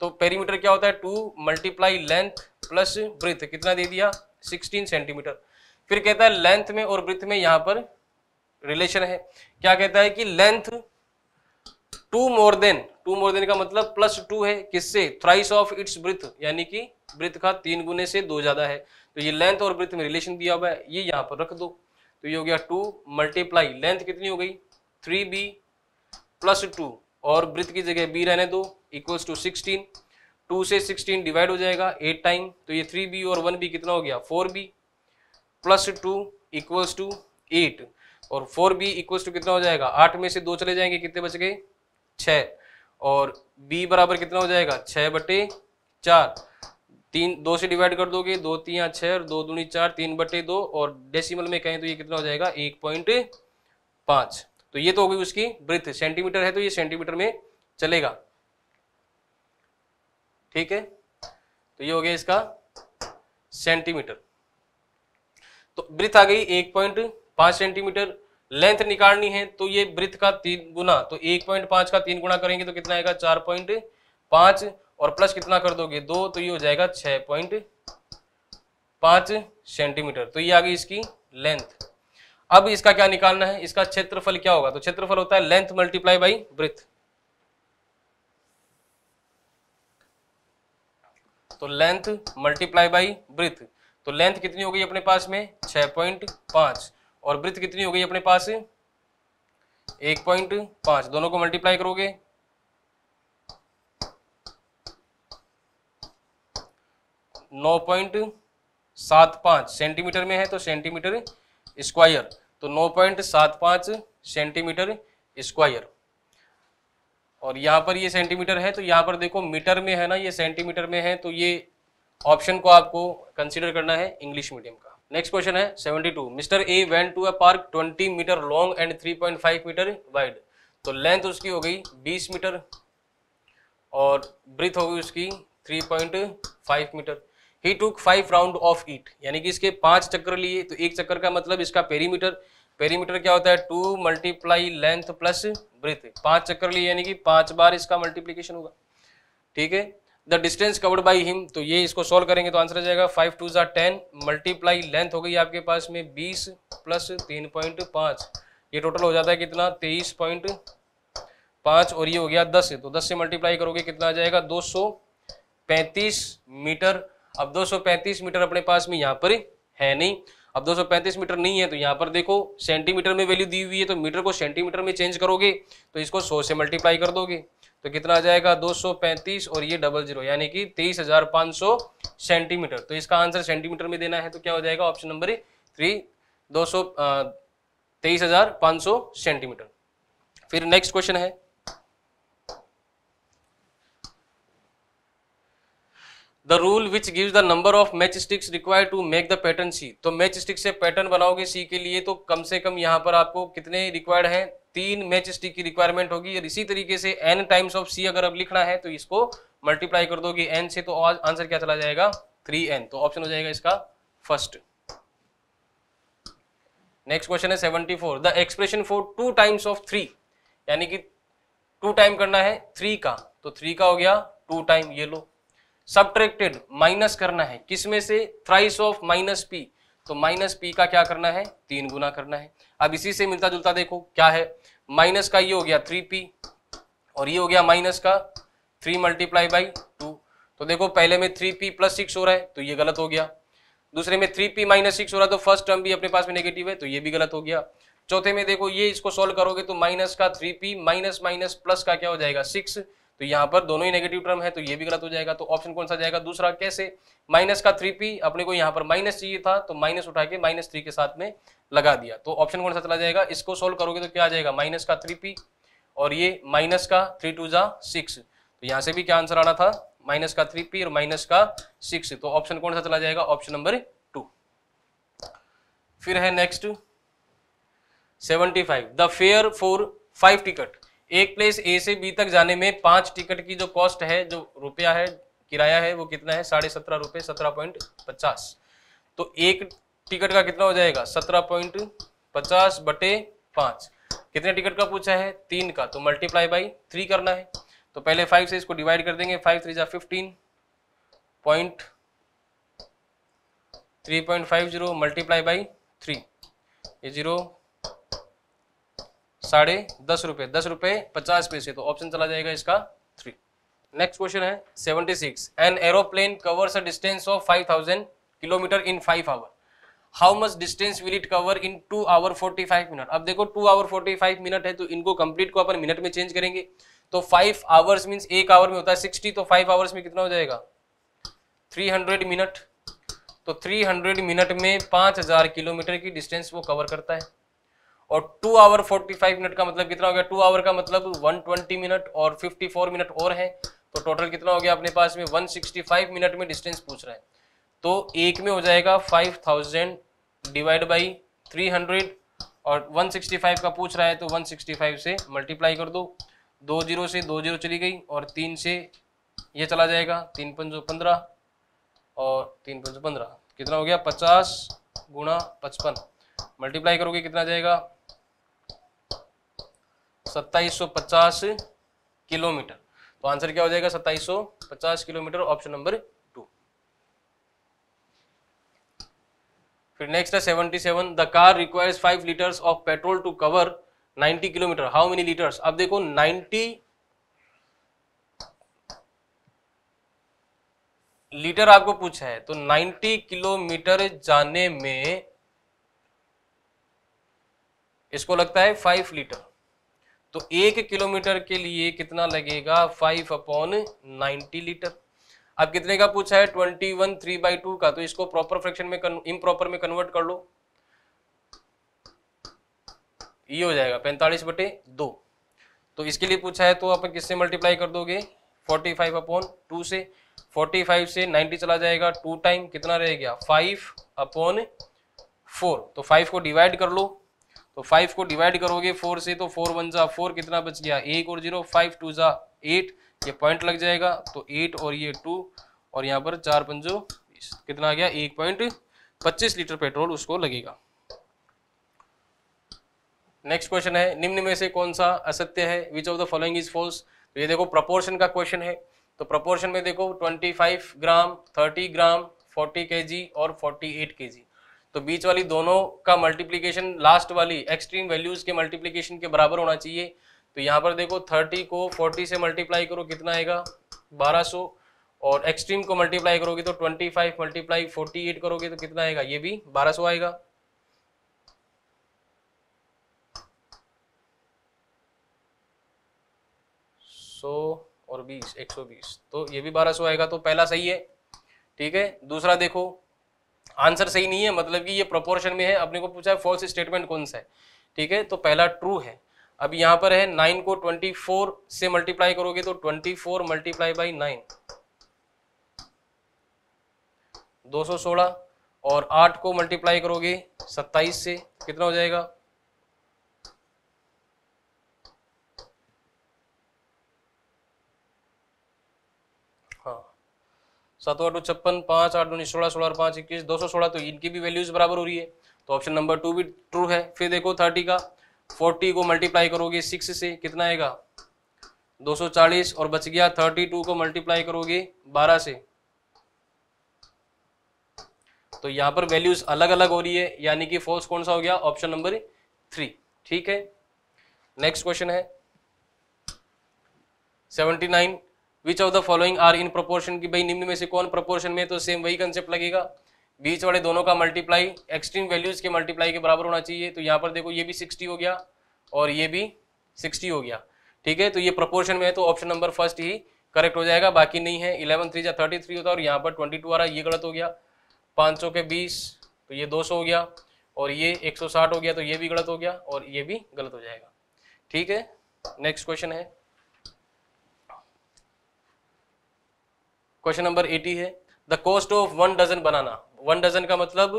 तो पेरीमीटर क्या होता है two multiply length plus breadth कितना दे दिया सिक्सटीन सेंटीमीटर फिर कहता है लेंथ में और ब्रिथ में यहाँ पर रिलेशन है क्या कहता है कि length two more than two more than का मतलब प्लस टू है किससे थ्राइस ऑफ इट्स ब्रिथ यानी कि ब्रिथ का तीन गुने से दो ज्यादा है तो ये लेंथ और ब्रिथ में रिलेशन दिया हुआ है ये यहां पर रख दो तो ये हो गया टू मल्टीप्लाई लेंथ कितनी हो गई थ्री बी प्लस टू और ब्रिथ की जगह बी रहने दो इक्वल्स टू सिक्सटीन टू से सिक्सटीन डिवाइड हो जाएगा एट टाइम तो ये थ्री बी और वन बी कितना हो गया four B plus two equals to eight और फोर बी इक्वल टू कितना हो जाएगा आठ में से दो चले जाएंगे कितने बच गए छ और बी बराबर कितना हो जाएगा छः बटे चार तीन दो से डिवाइड कर दोगे दो तीन छः और दो दूनी चार तीन बटे दो और डेसिमल में कहें तो ये कितना हो जाएगा एक पॉइंट पाँच तो ये तो होगी उसकी ब्रिथ सेंटीमीटर है तो ये सेंटीमीटर में चलेगा ठीक है तो ये हो गया इसका सेंटीमीटर तो ब्रिथ आ गई एक पॉइंट पांच सेंटीमीटर लेंथ निकालनी है तो ये वृत्त का तीन गुना तो एक पॉइंट पांच का तीन गुना करेंगे तो कितना आएगा चार पॉइंट पांच और प्लस कितना कर दोगे दो तो ये हो जाएगा छह पॉइंट पांच सेंटीमीटर तो ये आ गई इसकी लेंथ अब इसका क्या निकालना है इसका क्षेत्रफल क्या होगा तो क्षेत्रफल होता है लेंथ मल्टीप्लाई बाई ब्रिथ तो लेंथ मल्टीप्लाई बाई ब्रिथ तो लेंथ कितनी हो गई अपने पास में छह पॉइंट पांच और वृत्त कितनी हो गई अपने पास एक पॉइंट पांच दोनों को मल्टीप्लाई करोगे नौ पॉइंट सात पांच सेंटीमीटर में है तो सेंटीमीटर स्क्वायर तो नौ पॉइंट सात पांच सेंटीमीटर स्क्वायर और यहां पर ये सेंटीमीटर है तो यहां पर देखो मीटर में है ना ये सेंटीमीटर में है तो ये ऑप्शन को आपको कंसिडर करना है इंग्लिश मीडियम का नेक्स्ट क्वेश्चन है 72 mister A went to a park 20 metre long and 3.5 metre wide तो लेंथ उसकी हो गई 20 मीटर और ब्रिथ हो गई उसकी 3.5 मीटर ही टुक फाइव राउंड ऑफ ईट यानी कि इसके पांच चक्कर लिए तो एक चक्कर का मतलब इसका पेरीमीटर पेरीमीटर क्या होता है two multiply length plus breadth पांच चक्कर लिए यानी कि पांच बार इसका मल्टीप्लीकेशन होगा ठीक है the distance covered by him तो ये इसको सोल्व करेंगे तो आंसर आ जाएगा फाइव टू जार टेन मल्टीप्लाई लेंथ हो गई आपके पास में बीस प्लस तीन पॉइंट पाँच ये टोटल हो जाता है कितना तेईस पॉइंट पाँच और ये हो गया दस तो दस से मल्टीप्लाई करोगे कितना आ जाएगा दो सौ पैंतीस मीटर अब दो सौ पैंतीस मीटर अपने पास में यहाँ पर है नहीं अब दो सौ पैंतीस मीटर नहीं है तो यहाँ पर देखो सेंटीमीटर में वैल्यू दी हुई है तो मीटर को सेंटीमीटर में चेंज करोगे तो इसको सौ से मल्टीप्लाई कर दोगे तो कितना आ जाएगा 235 और ये डबल जीरो यानी कि 23,500 सेंटीमीटर तो इसका आंसर सेंटीमीटर में देना है तो क्या हो जाएगा ऑप्शन नंबर थ्री दो सौ तेईस हजार पांच सौ सेंटीमीटर फिर नेक्स्ट क्वेश्चन है the rule which gives the number of match sticks require to make the pattern C तो मैच स्टिक से पैटर्न बनाओगे सी के लिए तो कम से कम यहाँ पर आपको कितने रिक्वायर्ड हैं तीन मैच स्टिक की रिक्वायरमेंट होगी और इसी तरीके से एन टाइम्स ऑफ सी अगर अब लिखना है तो इसको मल्टीप्लाई कर दोगे एन से तो आंसर क्या चला जाएगा थ्री एन तो ऑप्शन हो जाएगा इसका फर्स्ट नेक्स्ट क्वेश्चन है seventy four the expression for two times of three यानी कि टू टाइम करना है थ्री का तो थ्री का हो गया टू टाइम ये लो सब माइनस करना है किसमें से थ्राइस ऑफ माइनस पी तो माइनस पी का क्या करना है तीन गुना करना है अब इसी से मिलता जुलता देखो क्या है माइनस का ये हो गया थ्री पी और ये हो गया माइनस का थ्री मल्टीप्लाई बाई टू तो देखो पहले में थ्री पी प्लस सिक्स हो रहा है तो ये गलत हो गया दूसरे में थ्री पी माइनस सिक्स हो रहा है तो फर्स्ट टर्म भी अपने पास में नेगेटिव है तो ये भी गलत हो गया चौथे में देखो ये इसको सोल्व करोगे तो माइनस का three P minus minus plus का क्या हो जाएगा सिक्स तो यहाँ पर दोनों ही नेगेटिव टर्म है तो ये भी गलत हो जाएगा तो ऑप्शन कौन सा जाएगा दूसरा कैसे माइनस का थ्री पी अपने को यहाँ पर माइनस चाहिए था तो माइनस उठा के माइनस थ्री के साथ में लगा दिया तो ऑप्शन कौन सा चला जाएगा इसको सोल्व करोगे तो क्या आ जाएगा माइनस का थ्री पी और ये माइनस का थ्री टू जा सिक्स तो यहाँ से भी क्या आंसर आना था माइनस का थ्री पी और माइनस का सिक्स तो ऑप्शन कौन सा चला जाएगा ऑप्शन नंबर टू फिर है next seventy five the fare for five ticket एक प्लेस ए से बी तक जाने में पांच टिकट की जो कॉस्ट है जो रुपया है किराया है वो कितना है साढ़े सत्रह रुपये सत्रह पॉइंट पचास तो एक टिकट का कितना हो जाएगा सत्रह पॉइंट पचास बटे पाँच कितने टिकट का पूछा है तीन का तो मल्टीप्लाई बाई थ्री करना है तो पहले फाइव से इसको डिवाइड कर देंगे फाइव थ्री जा fifteen point three point five zero multiply by three ये जीरो साढ़े दस रुपए दस रुपए पचास पैसे तो ऑप्शन चला जाएगा इसका थ्री नेक्स्ट क्वेश्चन है seventy six an aeroplane covers a distance of five thousand kilometre in five hour how much distance will it cover in two hour forty five minute अब देखो two hour forty five minute है तो इनको कंप्लीट को अपन मिनट में चेंज करेंगे तो फाइव आवर्स मीन्स एक आवर में होता है सिक्सटी तो फाइव आवर्स में कितना हो जाएगा थ्री हंड्रेड मिनट तो थ्री हंड्रेड मिनट में पाँच हजार किलोमीटर की डिस्टेंस वो कवर करता है और two hour forty five minute का मतलब कितना हो गया टू आवर का मतलब वन ट्वेंटी मिनट और फिफ्टी फोर मिनट और है तो टोटल कितना हो गया अपने पास में वन सिक्सटी फाइव मिनट में डिस्टेंस पूछ रहा है तो एक में हो जाएगा five thousand divide by three hundred और वन सिक्सटी फाइव का पूछ रहा है तो वन सिक्सटी फाइव से मल्टीप्लाई कर दो दो जीरो से दो जीरो चली गई और तीन से ये चला जाएगा तीन पंजो पंद्रह और तीन पंजो पंद्रह कितना हो गया पचास गुणा पचपन मल्टीप्लाई करोगे कितना जाएगा सत्ताईस किलोमीटर तो आंसर क्या हो जाएगा 2750 किलोमीटर ऑप्शन नंबर टू फिर नेक्स्ट है 77 the car requires 5 litres of petrol to cover 90 kilometre how many litres अब देखो 90 लीटर आपको पूछा है तो 90 किलोमीटर जाने में इसको लगता है 5 लीटर तो एक किलोमीटर के लिए कितना लगेगा फाइव अपॉन नाइनटी लीटर अब कितने का पूछा है twenty one three by two का तो इसको प्रॉपर फ्रैक्शन में इम प्रॉपर में कन्वर्ट कर लो ये हो जाएगा पैंतालीस बटे दो तो इसके लिए पूछा है तो आप किससे मल्टीप्लाई कर दोगे फोर्टी फाइव अपॉन टू से फोर्टी फाइव से नाइन्टी चला जाएगा टू टाइम कितना रह गया फाइव अपॉन फोर तो फाइव को डिवाइड कर लो तो फाइव को डिवाइड करोगे फोर से तो फोर वन जा फोर कितना बच गया एक और जीरो फाइव टू जा एट ये पॉइंट लग जाएगा तो एट और ये टू और यहाँ पर चार पंजो कितना आ गया एक पॉइंट पच्चीस लीटर पेट्रोल उसको लगेगा नेक्स्ट क्वेश्चन है निम्न में से कौन सा असत्य है which of the following is false ये देखो प्रपोर्शन का क्वेश्चन है तो प्रपोर्शन में देखो फाइव ग्राम थर्टी ग्राम के जी और के जी तो बीच वाली दोनों का मल्टीप्लीकेशन लास्ट वाली एक्सट्रीम वैल्यूज के मल्टीप्लीकेशन के बराबर होना चाहिए तो यहाँ पर देखो थर्टी को फोर्टी से मल्टीप्लाई करो कितना आएगा बारह और एक्सट्रीम को मल्टीप्लाई करोगे तो twenty five multiply forty eight करोगे तो कितना आएगा ये भी बारह सौ आएगा सो और बीस एक सौ बीस तो ये भी बारह सौ आएगा तो पहला सही है ठीक है दूसरा देखो आंसर सही नहीं है मतलब कि ये प्रोपोर्शन में है अपने को पूछा है फॉल्स स्टेटमेंट कौन सा है ठीक है तो पहला ट्रू है अब यहाँ पर है नाइन को ट्वेंटी फोर से मल्टीप्लाई करोगे तो twenty four multiply by nine दो सौ सोलह और आठ को मल्टीप्लाई करोगे सत्ताईस से कितना हो जाएगा सातों आठ छप्पन पांच आठ उन्नीस सोलह सोलह पांच इक्कीस दो सौ सोलह तो इनकी भी वैल्यूज बराबर हो रही है तो ऑप्शन नंबर टू भी ट्रू है फिर देखो थर्टी का फोर्टी को मल्टीप्लाई करोगे सिक्स से कितना आएगा दो सौ चालीस और बच गया थर्टी टू को मल्टीप्लाई करोगे बारह से तो यहां पर वैल्यूज अलग अलग हो रही है यानी कि फोर्स कौन सा हो गया ऑप्शन नंबर थ्री ठीक है नेक्स्ट क्वेश्चन है nine which of the following are in proportion की भाई निम्न में से कौन प्रोपोर्शन में तो सेम वही कंसेप्ट लगेगा बीच वाले दोनों का मल्टीप्लाई एक्सट्रीम वैल्यूज के मल्टीप्लाई के बराबर होना चाहिए तो यहाँ पर देखो ये भी सिक्सटी हो गया और ये भी सिक्सटी हो गया ठीक है तो ये प्रोपोर्शन में है तो ऑप्शन नंबर फर्स्ट ही करेक्ट हो जाएगा बाकी नहीं है इलेवन थ्री या थर्टी थ्री होता है और यहाँ पर ट्वेंटी टू आ रहा है ये गलत हो गया पाँच सौ के बीस तो ये दो सौ हो गया और ये एक सौ साठ हो गया तो ये भी गलत हो गया और ये भी गलत हो जाएगा ठीक है नेक्स्ट क्वेश्चन है क्वेश्चन नंबर एटी है the cost of one dozen banana one dozen का मतलब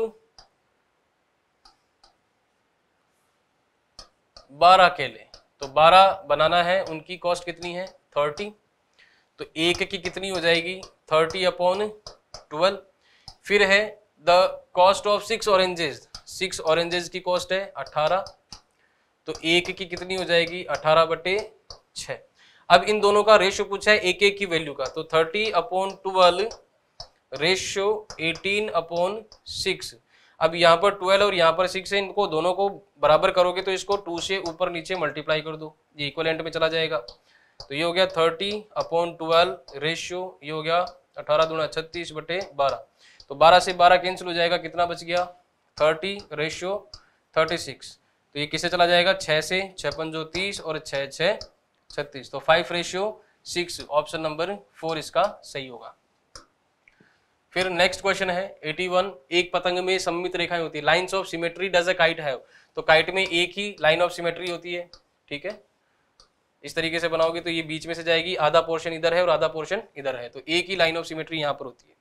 बारह केले तो बारह बनाना है उनकी कॉस्ट कितनी है थर्टी तो एक की कितनी हो जाएगी थर्टी अपॉन ट्वेल्व फिर है the cost of six oranges six oranges की कॉस्ट है अठारह तो एक की कितनी हो जाएगी अठारह बटे छः अब इन दोनों का रेशियो पूछा है एक एक की वैल्यू का तो thirty upon twelve ratio eighteen upon six अब यहाँ पर ट्वेल्व और यहाँ पर सिक्स है इनको दोनों को बराबर करोगे तो इसको टू से ऊपर नीचे मल्टीप्लाई कर दो ये इक्वलेंट में चला जाएगा तो ये हो गया थर्टी अपॉन ट्वेल्व रेशियो ये हो गया अठारह दूना छत्तीस बटे बारह तो बारह से बारह कैंसिल हो जाएगा कितना बच गया थर्टी रेशियो थर्टी सिक्स तो ये किससे चला जाएगा छः से छः पंजो तीस और छः छः छत्तीस तो five ratio six option number four इसका सही होगा फिर नेक्स्ट क्वेश्चन है 81 एक पतंग में सम्मित रेखाएं होती है lines of symmetry does a kite है तो काइट में एक ही लाइन ऑफ सिमेट्री होती है ठीक है इस तरीके से बनाओगे तो ये बीच में से जाएगी आधा पोर्शन इधर है और आधा पोर्शन इधर है तो एक ही लाइन ऑफ सिमेट्री यहां पर होती है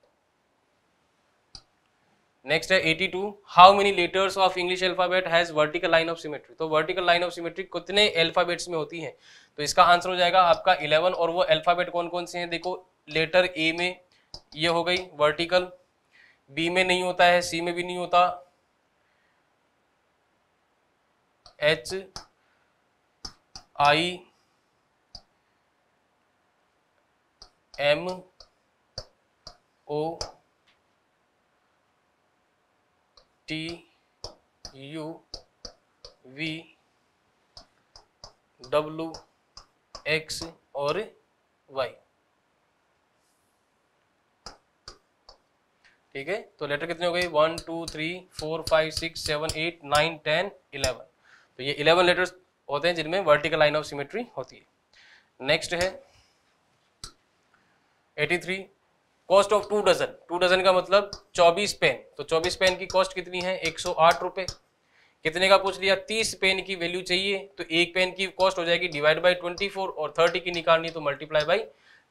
नेक्स्ट है eighty two how many letters of English alphabet has vertical line of symmetry तो वर्टिकल लाइन ऑफ सिमेट्री कितने अल्फाबेट्स में होती है तो इसका आंसर हो जाएगा आपका इलेवन और वो अल्फाबेट कौन कौन से हैं देखो लेटर ए में ये हो गई वर्टिकल बी में नहीं होता है सी में भी नहीं होता H I M O T U V W X और वाई ठीक है तो लेटर कितने हो गए one two three four five six seven eight nine ten eleven तो ये इलेवन लेटर्स होते हैं जिनमें वर्टिकल लाइन ऑफ सिमेट्री होती है नेक्स्ट है eighty three cost of two dozen two dozen का मतलब चौबीस पेन तो चौबीस पेन की कॉस्ट कितनी है एक सौ आठ रुपये कितने का पूछ लिया तीस पेन की वैल्यू चाहिए तो एक पेन की कॉस्ट हो जाएगी डिवाइड बाई ट्वेंटी फोर और थर्टी की निकालनी तो मल्टीप्लाई बाई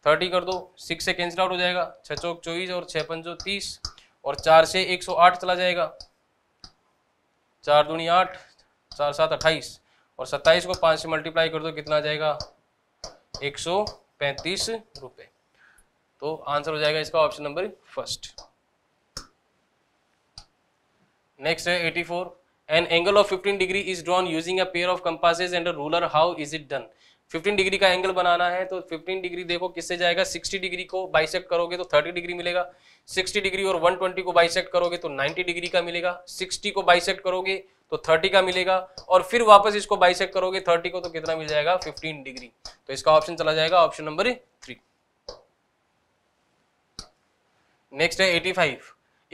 थर्टी कर दो सिक्स से कैंसिल आउट हो जाएगा छः चौक चौबीस और छः पंचो तीस और चार से एक सौ आठ चला जाएगा चार दूनी आठ चार सात अट्ठाईस और सत्ताईस को पाँच से मल्टीप्लाई कर दो कितना आ जाएगा एक सौ पैंतीस रुपये तो आंसर हो जाएगा इसका ऑप्शन नंबर फर्स्ट नेक्स्ट है eighty four an angle of fifteen degree is drawn using a pair of compasses and a ruler how is it done 15 डिग्री का एंगल बनाना है तो 15 डिग्री देखो किससे जाएगा 60 डिग्री को बाइसेक्ट करोगे तो 30 डिग्री मिलेगा 60 डिग्री और 120 को बाइसेक्ट करोगे तो 90 डिग्री का मिलेगा 60 को बाइसेक्ट करोगे तो 30 का मिलेगा और फिर वापस इसको बाइसेक्ट करोगे 30 को तो कितना मिल जाएगा 15 डिग्री तो इसका ऑप्शन चला जाएगा ऑप्शन नंबर थ्री नेक्स्ट है eighty five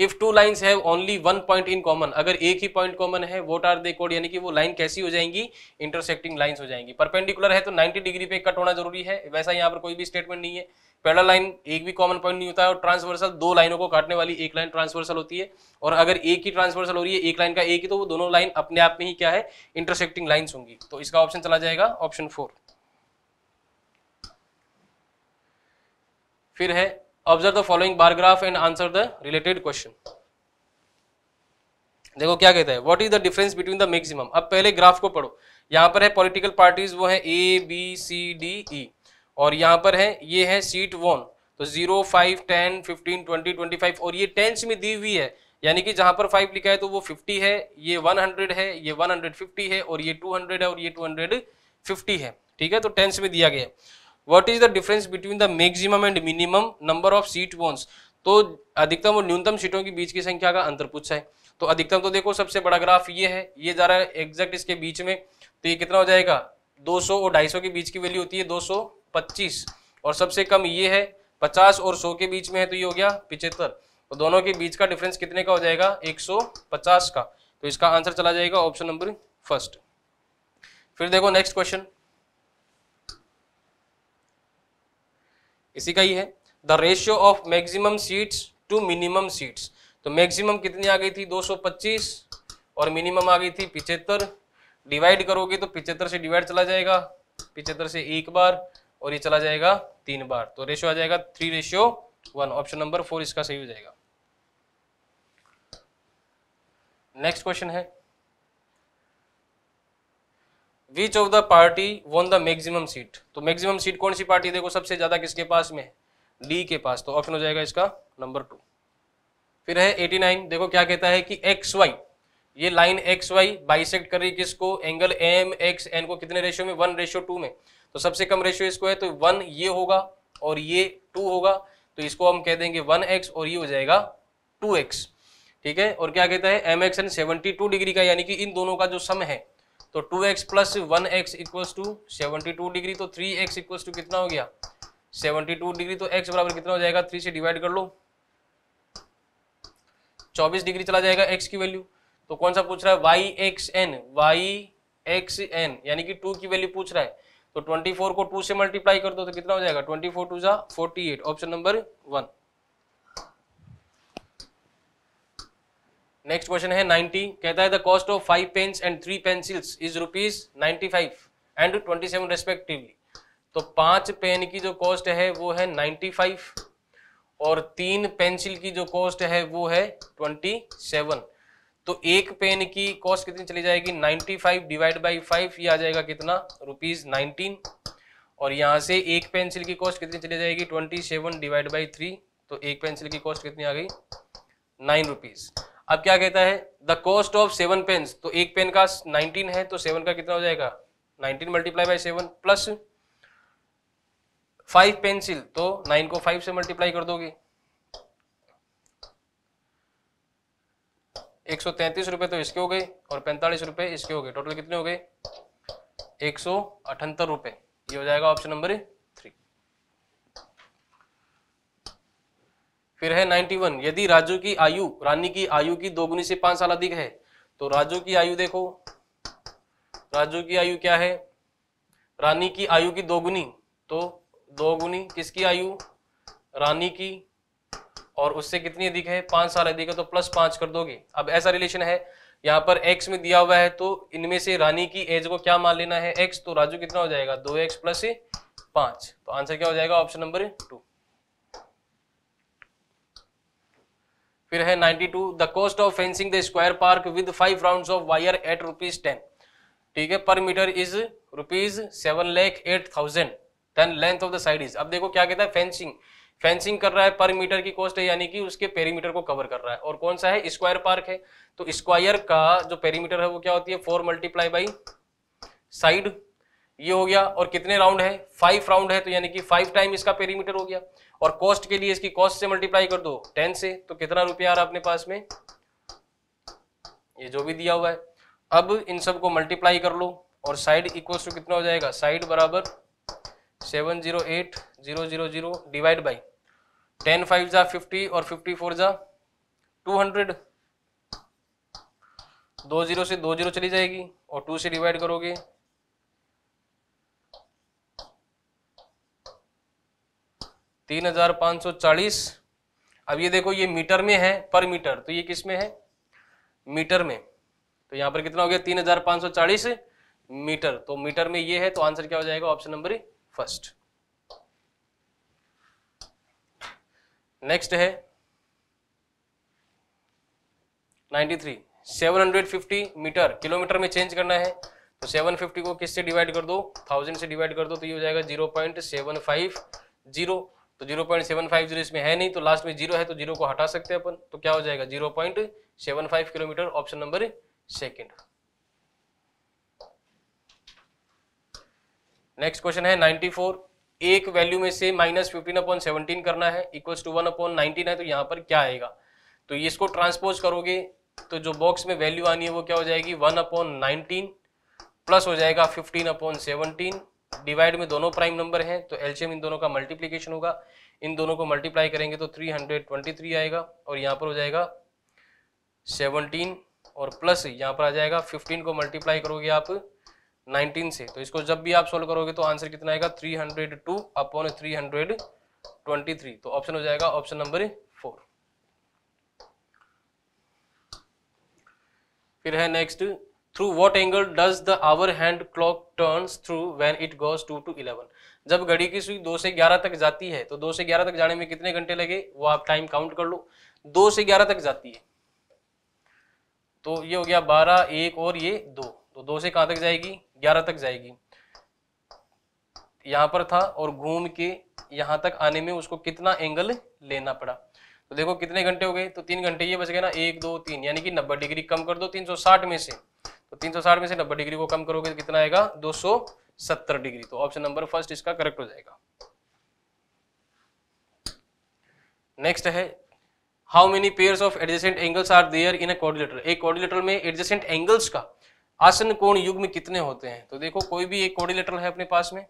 if two lines have only one point in common अगर एक ही पॉइंट कॉमन है वोट आर दे कोड यानी कि वो लाइन कैसी हो जाएंगी इंटरसेक्टिंग लाइन हो जाएंगी परपेंडिकुलर है तो 90 डिग्री पे कट होना जरूरी है वैसा यहाँ पर कोई भी स्टेटमेंट नहीं है पहला लाइन एक भी कॉमन पॉइंट नहीं होता है और ट्रांसवर्सल दो लाइनों को काटने वाली एक लाइन ट्रांसवर्सल होती है और अगर एक ही ट्रांसवर्सल हो रही है एक लाइन का एक ही तो वो दोनों लाइन अपने आप में ही क्या है इंटरसेक्टिंग लाइन्स होंगी तो इसका ऑप्शन चला जाएगा ऑप्शन फोर फिर है observe the following bar graph and answer the related question देखो क्या कहता है what is the difference between the maximum अब पहले ग्राफ को पढ़ो यहां पर है पॉलिटिकल पार्टीज वो है A B C D E और यहां पर है ये है सीट वन तो zero five ten fifteen twenty twenty five और ये टेंस में दी हुई है यानी कि जहां पर फाइव लिखा है तो वो फिफ्टी है ये वन हंड्रेड है ये वन हंड्रेड फिफ्टी है और ये टू हंड्रेड है और ये टू हंड्रेड फिफ्टी है ठीक है तो टेंस में दिया गया है what is the difference between the maximum and minimum number of seat won तो अधिकतम और न्यूनतम सीटों के बीच की संख्या का अंतर पूछा है तो अधिकतम तो देखो सबसे बड़ा ग्राफ ये है ये जा रहा है एग्जैक्ट इसके बीच में तो ये कितना हो जाएगा 200 और 250 के बीच की वैल्यू होती है 225 और सबसे कम ये है 50 और 100 के बीच में है तो ये हो गया पिछहत्तर तो दोनों के बीच का डिफरेंस कितने का हो जाएगा 150 का तो इसका आंसर चला जाएगा ऑप्शन नंबर फर्स्ट फिर देखो नेक्स्ट क्वेश्चन इसी का ही है the ratio of maximum seats to minimum seats तो मैक्सिमम कितनी आ गई थी 225 और मिनिमम आ गई थी पिचहत्तर डिवाइड करोगे तो पिचहत्तर से डिवाइड चला जाएगा पिचहत्तर से एक बार और ये चला जाएगा तीन बार तो रेशियो आ जाएगा three ratio one option number four इसका सही हो जाएगा नेक्स्ट क्वेश्चन है which of the party won the maximum seat तो मैक्सिमम सीट कौन सी पार्टी देखो सबसे ज्यादा किसके पास में डी के पास तो ऑप्शन हो जाएगा इसका नंबर टू फिर है 89 देखो क्या कहता है कि एक्स वाई ये लाइन एक्स वाई बाइसेक्ट कर रही किसको एंगल एम एक्स एन को कितने रेशियो में वन रेशियो टू में तो सबसे कम रेशियो इसको है तो वन ये होगा और ये टू होगा तो इसको हम कह देंगे वन एक्स और ये हो जाएगा टू एक्स ठीक है और क्या कहता है M X N seventy two degree का यानी कि इन दोनों का जो सम है तो 2x X plus one X equals to seventy degree तो 3x एक्स इक्वल्स टू कितना हो गया 72 डिग्री तो x बराबर कितना हो जाएगा 3 से डिवाइड कर लो 24 डिग्री चला जाएगा x की वैल्यू तो कौन सा पूछ रहा है Y X N Y X N यानी कि 2 की वैल्यू पूछ रहा है तो 24 को 2 से मल्टीप्लाई कर दो तो कितना हो जाएगा ट्वेंटी फोर टू जा forty option number one next question है 90 कहता है the cost of five pens and three pencils is rupees five and twenty seven respectively तो पांच पेन की जो कॉस्ट है वो है फाइव और तीन पेंसिल की जो कॉस्ट है वो है ट्वेंटी सेवन तो एक पेन की कॉस्ट कितनी चली जाएगी फाइव डिवाइड बाई फाइव ये आ जाएगा कितना रुपीज नाइनटीन और यहाँ से एक पेंसिल की कॉस्ट कितनी चली जाएगी twenty seven divide by three तो एक पेंसिल की कॉस्ट कितनी आ गई नाइन रुपीज़ अब क्या कहता है the cost of seven pen तो एक पेन का नाइनटीन है तो सेवन का कितना हो जाएगा nineteen multiply by seven plus five pencil तो नाइन को फाइव से मल्टीप्लाई कर दोगे एक सौ तैतीस रुपए तो इसके हो गए और पैंतालीस रुपए इसके हो गए टोटल कितने हो गए एक सौ अठहत्तर रुपए ये हो जाएगा ऑप्शन नंबर फिर है 91 यदि राजू की आयु रानी की आयु की दोगुनी से पांच साल अधिक है तो राजू की आयु देखो राजू की आयु क्या है रानी की आयु की दोगुनी तो दोगुनी किसकी आयु रानी की और उससे कितनी अधिक है पांच साल अधिक है तो प्लस पांच कर दोगे अब ऐसा रिलेशन है यहां पर एक्स में दिया हुआ है तो इनमें से रानी की एज को क्या मान लेना है एक्स तो राजू कितना हो जाएगा दो एक्स प्लस पांच तो आंसर क्या हो जाएगा ऑप्शन नंबर टू फिर है 92 the cost of fencing the square park with five round of wire at rupees ten ठीक है per metre is rupees seven lakh eight thousand then length of the side is अब देखो क्या कहता है फेंसिंग फेंसिंग कर रहा है पर मीटर की कॉस्ट है यानी कि उसके पेरीमीटर को कवर कर रहा है और कौन सा है स्क्वायर पार्क है तो स्क्वायर का जो पेरीमीटर है वो क्या होती है फोर मल्टीप्लाई बाई साइड ये हो गया और कितने राउंड है फाइव राउंड है तो यानी कि फाइव टाइम इसका पेरीमीटर हो गया और कॉस्ट के लिए इसकी कॉस्ट से मल्टीप्लाई कर दो टेन से तो कितना रुपया आ रहा अपने पास में ये जो भी दिया हुआ है अब इन सब को मल्टीप्लाई कर लो और साइड इक्वल टू कितना हो जाएगा साइड बराबर seven zero eight zero zero zero divide by ten five जा फिफ्टी और फिफ्टी फोर जा टू हंड्रेड दो जीरो से दो जीरो चली जाएगी और टू से डिवाइड करोगे तीन हजार पाँच सौ चालीस अब ये देखो ये मीटर में है पर मीटर तो ये किस में है मीटर में तो यहाँ पर कितना हो गया तीन हजार पाँच सौ चालीस मीटर तो मीटर में ये है तो आंसर क्या हो जाएगा ऑप्शन नंबर फर्स्ट नेक्स्ट है 93 750 मीटर किलोमीटर में चेंज करना है तो 750 को किससे डिवाइड कर दो थाउजेंड से डिवाइड कर दो तो ये हो जाएगा 0.750 तो zero point seven five zero इसमें है नहीं तो लास्ट में जीरो है तो जीरो को हटा सकते हैं अपन तो क्या हो जाएगा zero point seven five kilometre option number second next question है नाइनटी फोर एक वैल्यू में से माइनस फिफ्टीन अपॉन सेवनटीन करना है equals to one upon nineteen है तो यहाँ पर क्या आएगा तो इसको ट्रांसपोज करोगे तो जो बॉक्स में वैल्यू आनी है वो क्या हो जाएगी वन अपॉन नाइनटीन प्लस हो जाएगा फिफ्टीन अपॉन सेवनटीन डिवाइड में दोनों प्राइम नंबर हैं तो एलसीएम इन दोनों का मल्टीप्लीकेशन होगा इन दोनों को मल्टीप्लाई करेंगे तो 323 आएगा और यहाँ पर हो जाएगा 17 और प्लस यहाँ पर आ जाएगा 15 को मल्टीप्लाई करोगे आप 19 से तो इसको जब भी आप सोल्व करोगे तो आंसर कितना आएगा 302 हंड्रेड टू अपॉन थ्री तो ऑप्शन हो जाएगा ऑप्शन नंबर फोर फिर है next through what angle does the hour hand clock turn through when it goes to two eleven जब घड़ी की सुई दो से ग्यारह तक जाती है तो दो से ग्यारह तक जाने में कितने घंटे लगे वो आप टाइम काउंट कर लो दो से ग्यारह तक जाती है तो ये हो गया बारह एक और ये दो तो दो से कहाँ तक जाएगी ग्यारह तक जाएगी यहाँ पर था और घूम के यहाँ तक आने में उसको कितना एंगल लेना पड़ा तो देखो कितने घंटे हो गए तो तीन घंटे ये बच गए ना एक दो तीन यानी कि नब्बे डिग्री कम कर दो साठ में से तो साठ में से नब्बे डिग्री को कम करोगे तो कितना आएगा 270 डिग्री तो ऑप्शन नंबर फर्स्ट इसका करेक्ट हो जाएगा नेक्स्ट है how many pair of adjacent angles are there in coordinator एक कोऑर्डिनेटर में एडजेसेंट एंगल्स का आसन कोण युग में कितने होते हैं तो देखो कोई भी एक कोऑर्डिनेटर है अपने पास में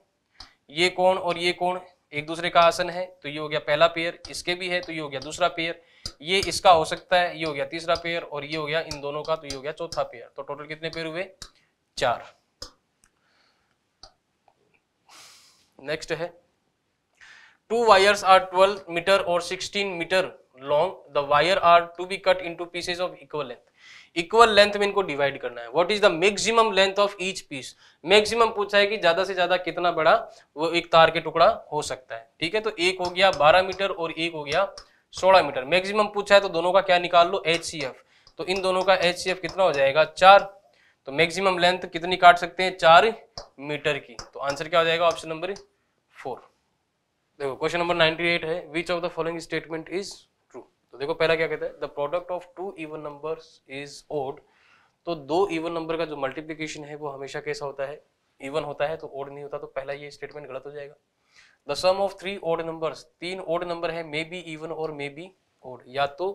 ये कोण और ये कोण एक दूसरे का आसन है तो ये हो गया पहला पेयर इसके भी है तो ये हो गया दूसरा पेयर ये इसका हो सकता है ये हो गया तीसरा पेयर और ये हो गया इन दोनों का तो ये हो गया चौथा पेयर तो टोटल कितने पेयर हुए चार नेक्स्ट है टू वायर्स आर 12 मीटर और 16 metre long the wire are to be cut into pieces of equal length equal length में इनको डिवाइड करना है what is the maximum length of each piece maximum पूछा है कि ज्यादा से ज्यादा कितना बड़ा वो एक तार के टुकड़ा हो सकता है ठीक है तो एक हो गया 12 मीटर और एक हो गया 16 मीटर मैक्सिमम पूछा है तो दोनों का क्या निकाल लो एच तो इन दोनों का एच कितना हो जाएगा चार तो मैक्सिमम लेंथ कितनी काट सकते हैं चार मीटर की तो आंसर क्या हो जाएगा ऑप्शन नंबर फोर देखो क्वेश्चन नंबर नाइनटी है which of the following statement is तो देखो पहला क्या कहता है the product of two even number is odd तो दो इवन नंबर का जो मल्टीप्लीकेशन है वो हमेशा कैसा होता है इवन होता है तो ओड नहीं होता तो पहला ये स्टेटमेंट गलत हो जाएगा the sum of three odd numbers तीन ओड नंबर है मे बी इवन और मे बी ओड या तो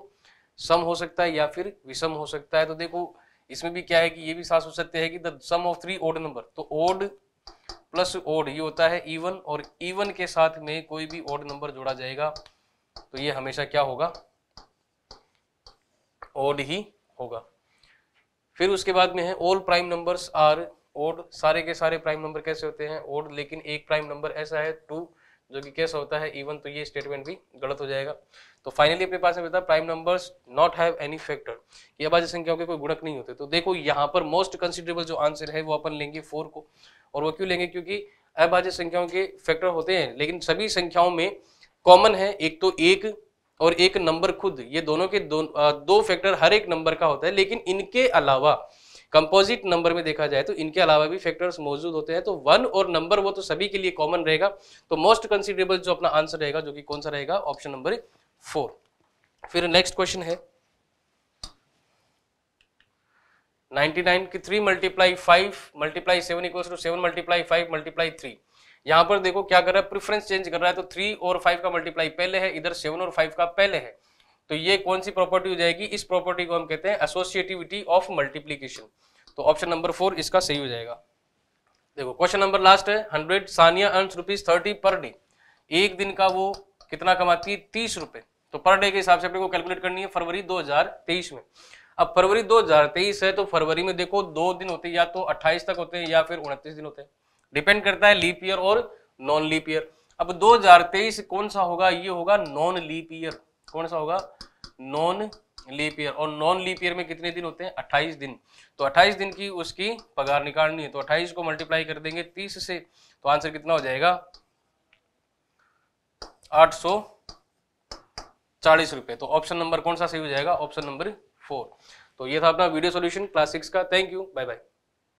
सम हो सकता है या फिर विषम हो सकता है तो देखो इसमें भी क्या है कि ये भी साथ हो सकते हैं कि the sum of three odd number तो ओड प्लस ओड ये होता है इवन और इवन के साथ में कोई भी ओड नंबर जोड़ा जाएगा तो ये हमेशा क्या होगा ओड ही होगा फिर उसके बाद में है all prime numbers are odd सारे के सारे प्राइम नंबर कैसे होते हैं ओड लेकिन एक प्राइम नंबर ऐसा है टू जो कि कैसा होता है इवन तो ये स्टेटमेंट भी गलत हो जाएगा तो फाइनली अपने पास में बताया prime numbers not have any factor ये अभाज्य संख्याओं के कोई गुणक नहीं होते तो देखो यहाँ पर मोस्ट कंसिडरेबल जो आंसर है वो अपन लेंगे फोर को और वो क्यों लेंगे क्योंकि अभाज्य संख्याओं के फैक्टर होते हैं लेकिन सभी संख्याओं में कॉमन है एक तो एक और एक नंबर खुद ये दोनों के दो, दो फैक्टर हर एक नंबर का होता है लेकिन इनके अलावा कंपोजिट नंबर में देखा जाए तो इनके अलावा भी फैक्टर्स मौजूद होते हैं तो वन और नंबर वो तो सभी के लिए कॉमन रहेगा तो मोस्ट कंसिडरेबल जो अपना आंसर रहेगा जो कि कौन सा रहेगा ऑप्शन नंबर फोर फिर नेक्स्ट क्वेश्चन है 99 की 3 multiply five multiply seven equal to seven multiply five multiply three यहां पर देखो क्या कर रहा है प्रिफरेंस चेंज कर रहा है तो थ्री और फाइव का मल्टीप्लाई पहले है इधर सेवन और फाइव का पहले है तो ये कौन सी प्रॉपर्टी हो जाएगी इस प्रॉपर्टी को हम कहते हैं एसोसिएटिविटी ऑफ मल्टीप्लीकेशन तो ऑप्शन नंबर फोर इसका सही हो जाएगा देखो क्वेश्चन नंबर लास्ट है hundred Sania earn rupees thirty per day एक दिन का वो कितना कमाती है तीस रुपए तो पर डे के हिसाब से अपने को कैलकुलेट करनी है फरवरी 2023 में अब फरवरी 2023 है तो फरवरी में देखो दो दिन होते हैं या तो 28 तक होते हैं या फिर उनतीस दिन होते हैं डिपेंड करता है लीप ईयर और नॉन लीप ईयर अब 2023 कौन सा होगा ये होगा नॉन लीप ईयर कौन सा होगा नॉन लीप ईयर और नॉन लीप ईयर में कितने दिन होते हैं 28 दिन तो 28 दिन की उसकी पगार निकालनी है तो 28 को मल्टीप्लाई कर देंगे 30 से तो आंसर कितना हो जाएगा आठ सौ चालीस रुपए तो ऑप्शन नंबर कौन सा सही हो जाएगा ऑप्शन नंबर फोर तो ये था अपना वीडियो सॉल्यूशन क्लास सिक्स का थैंक यू बाय बाय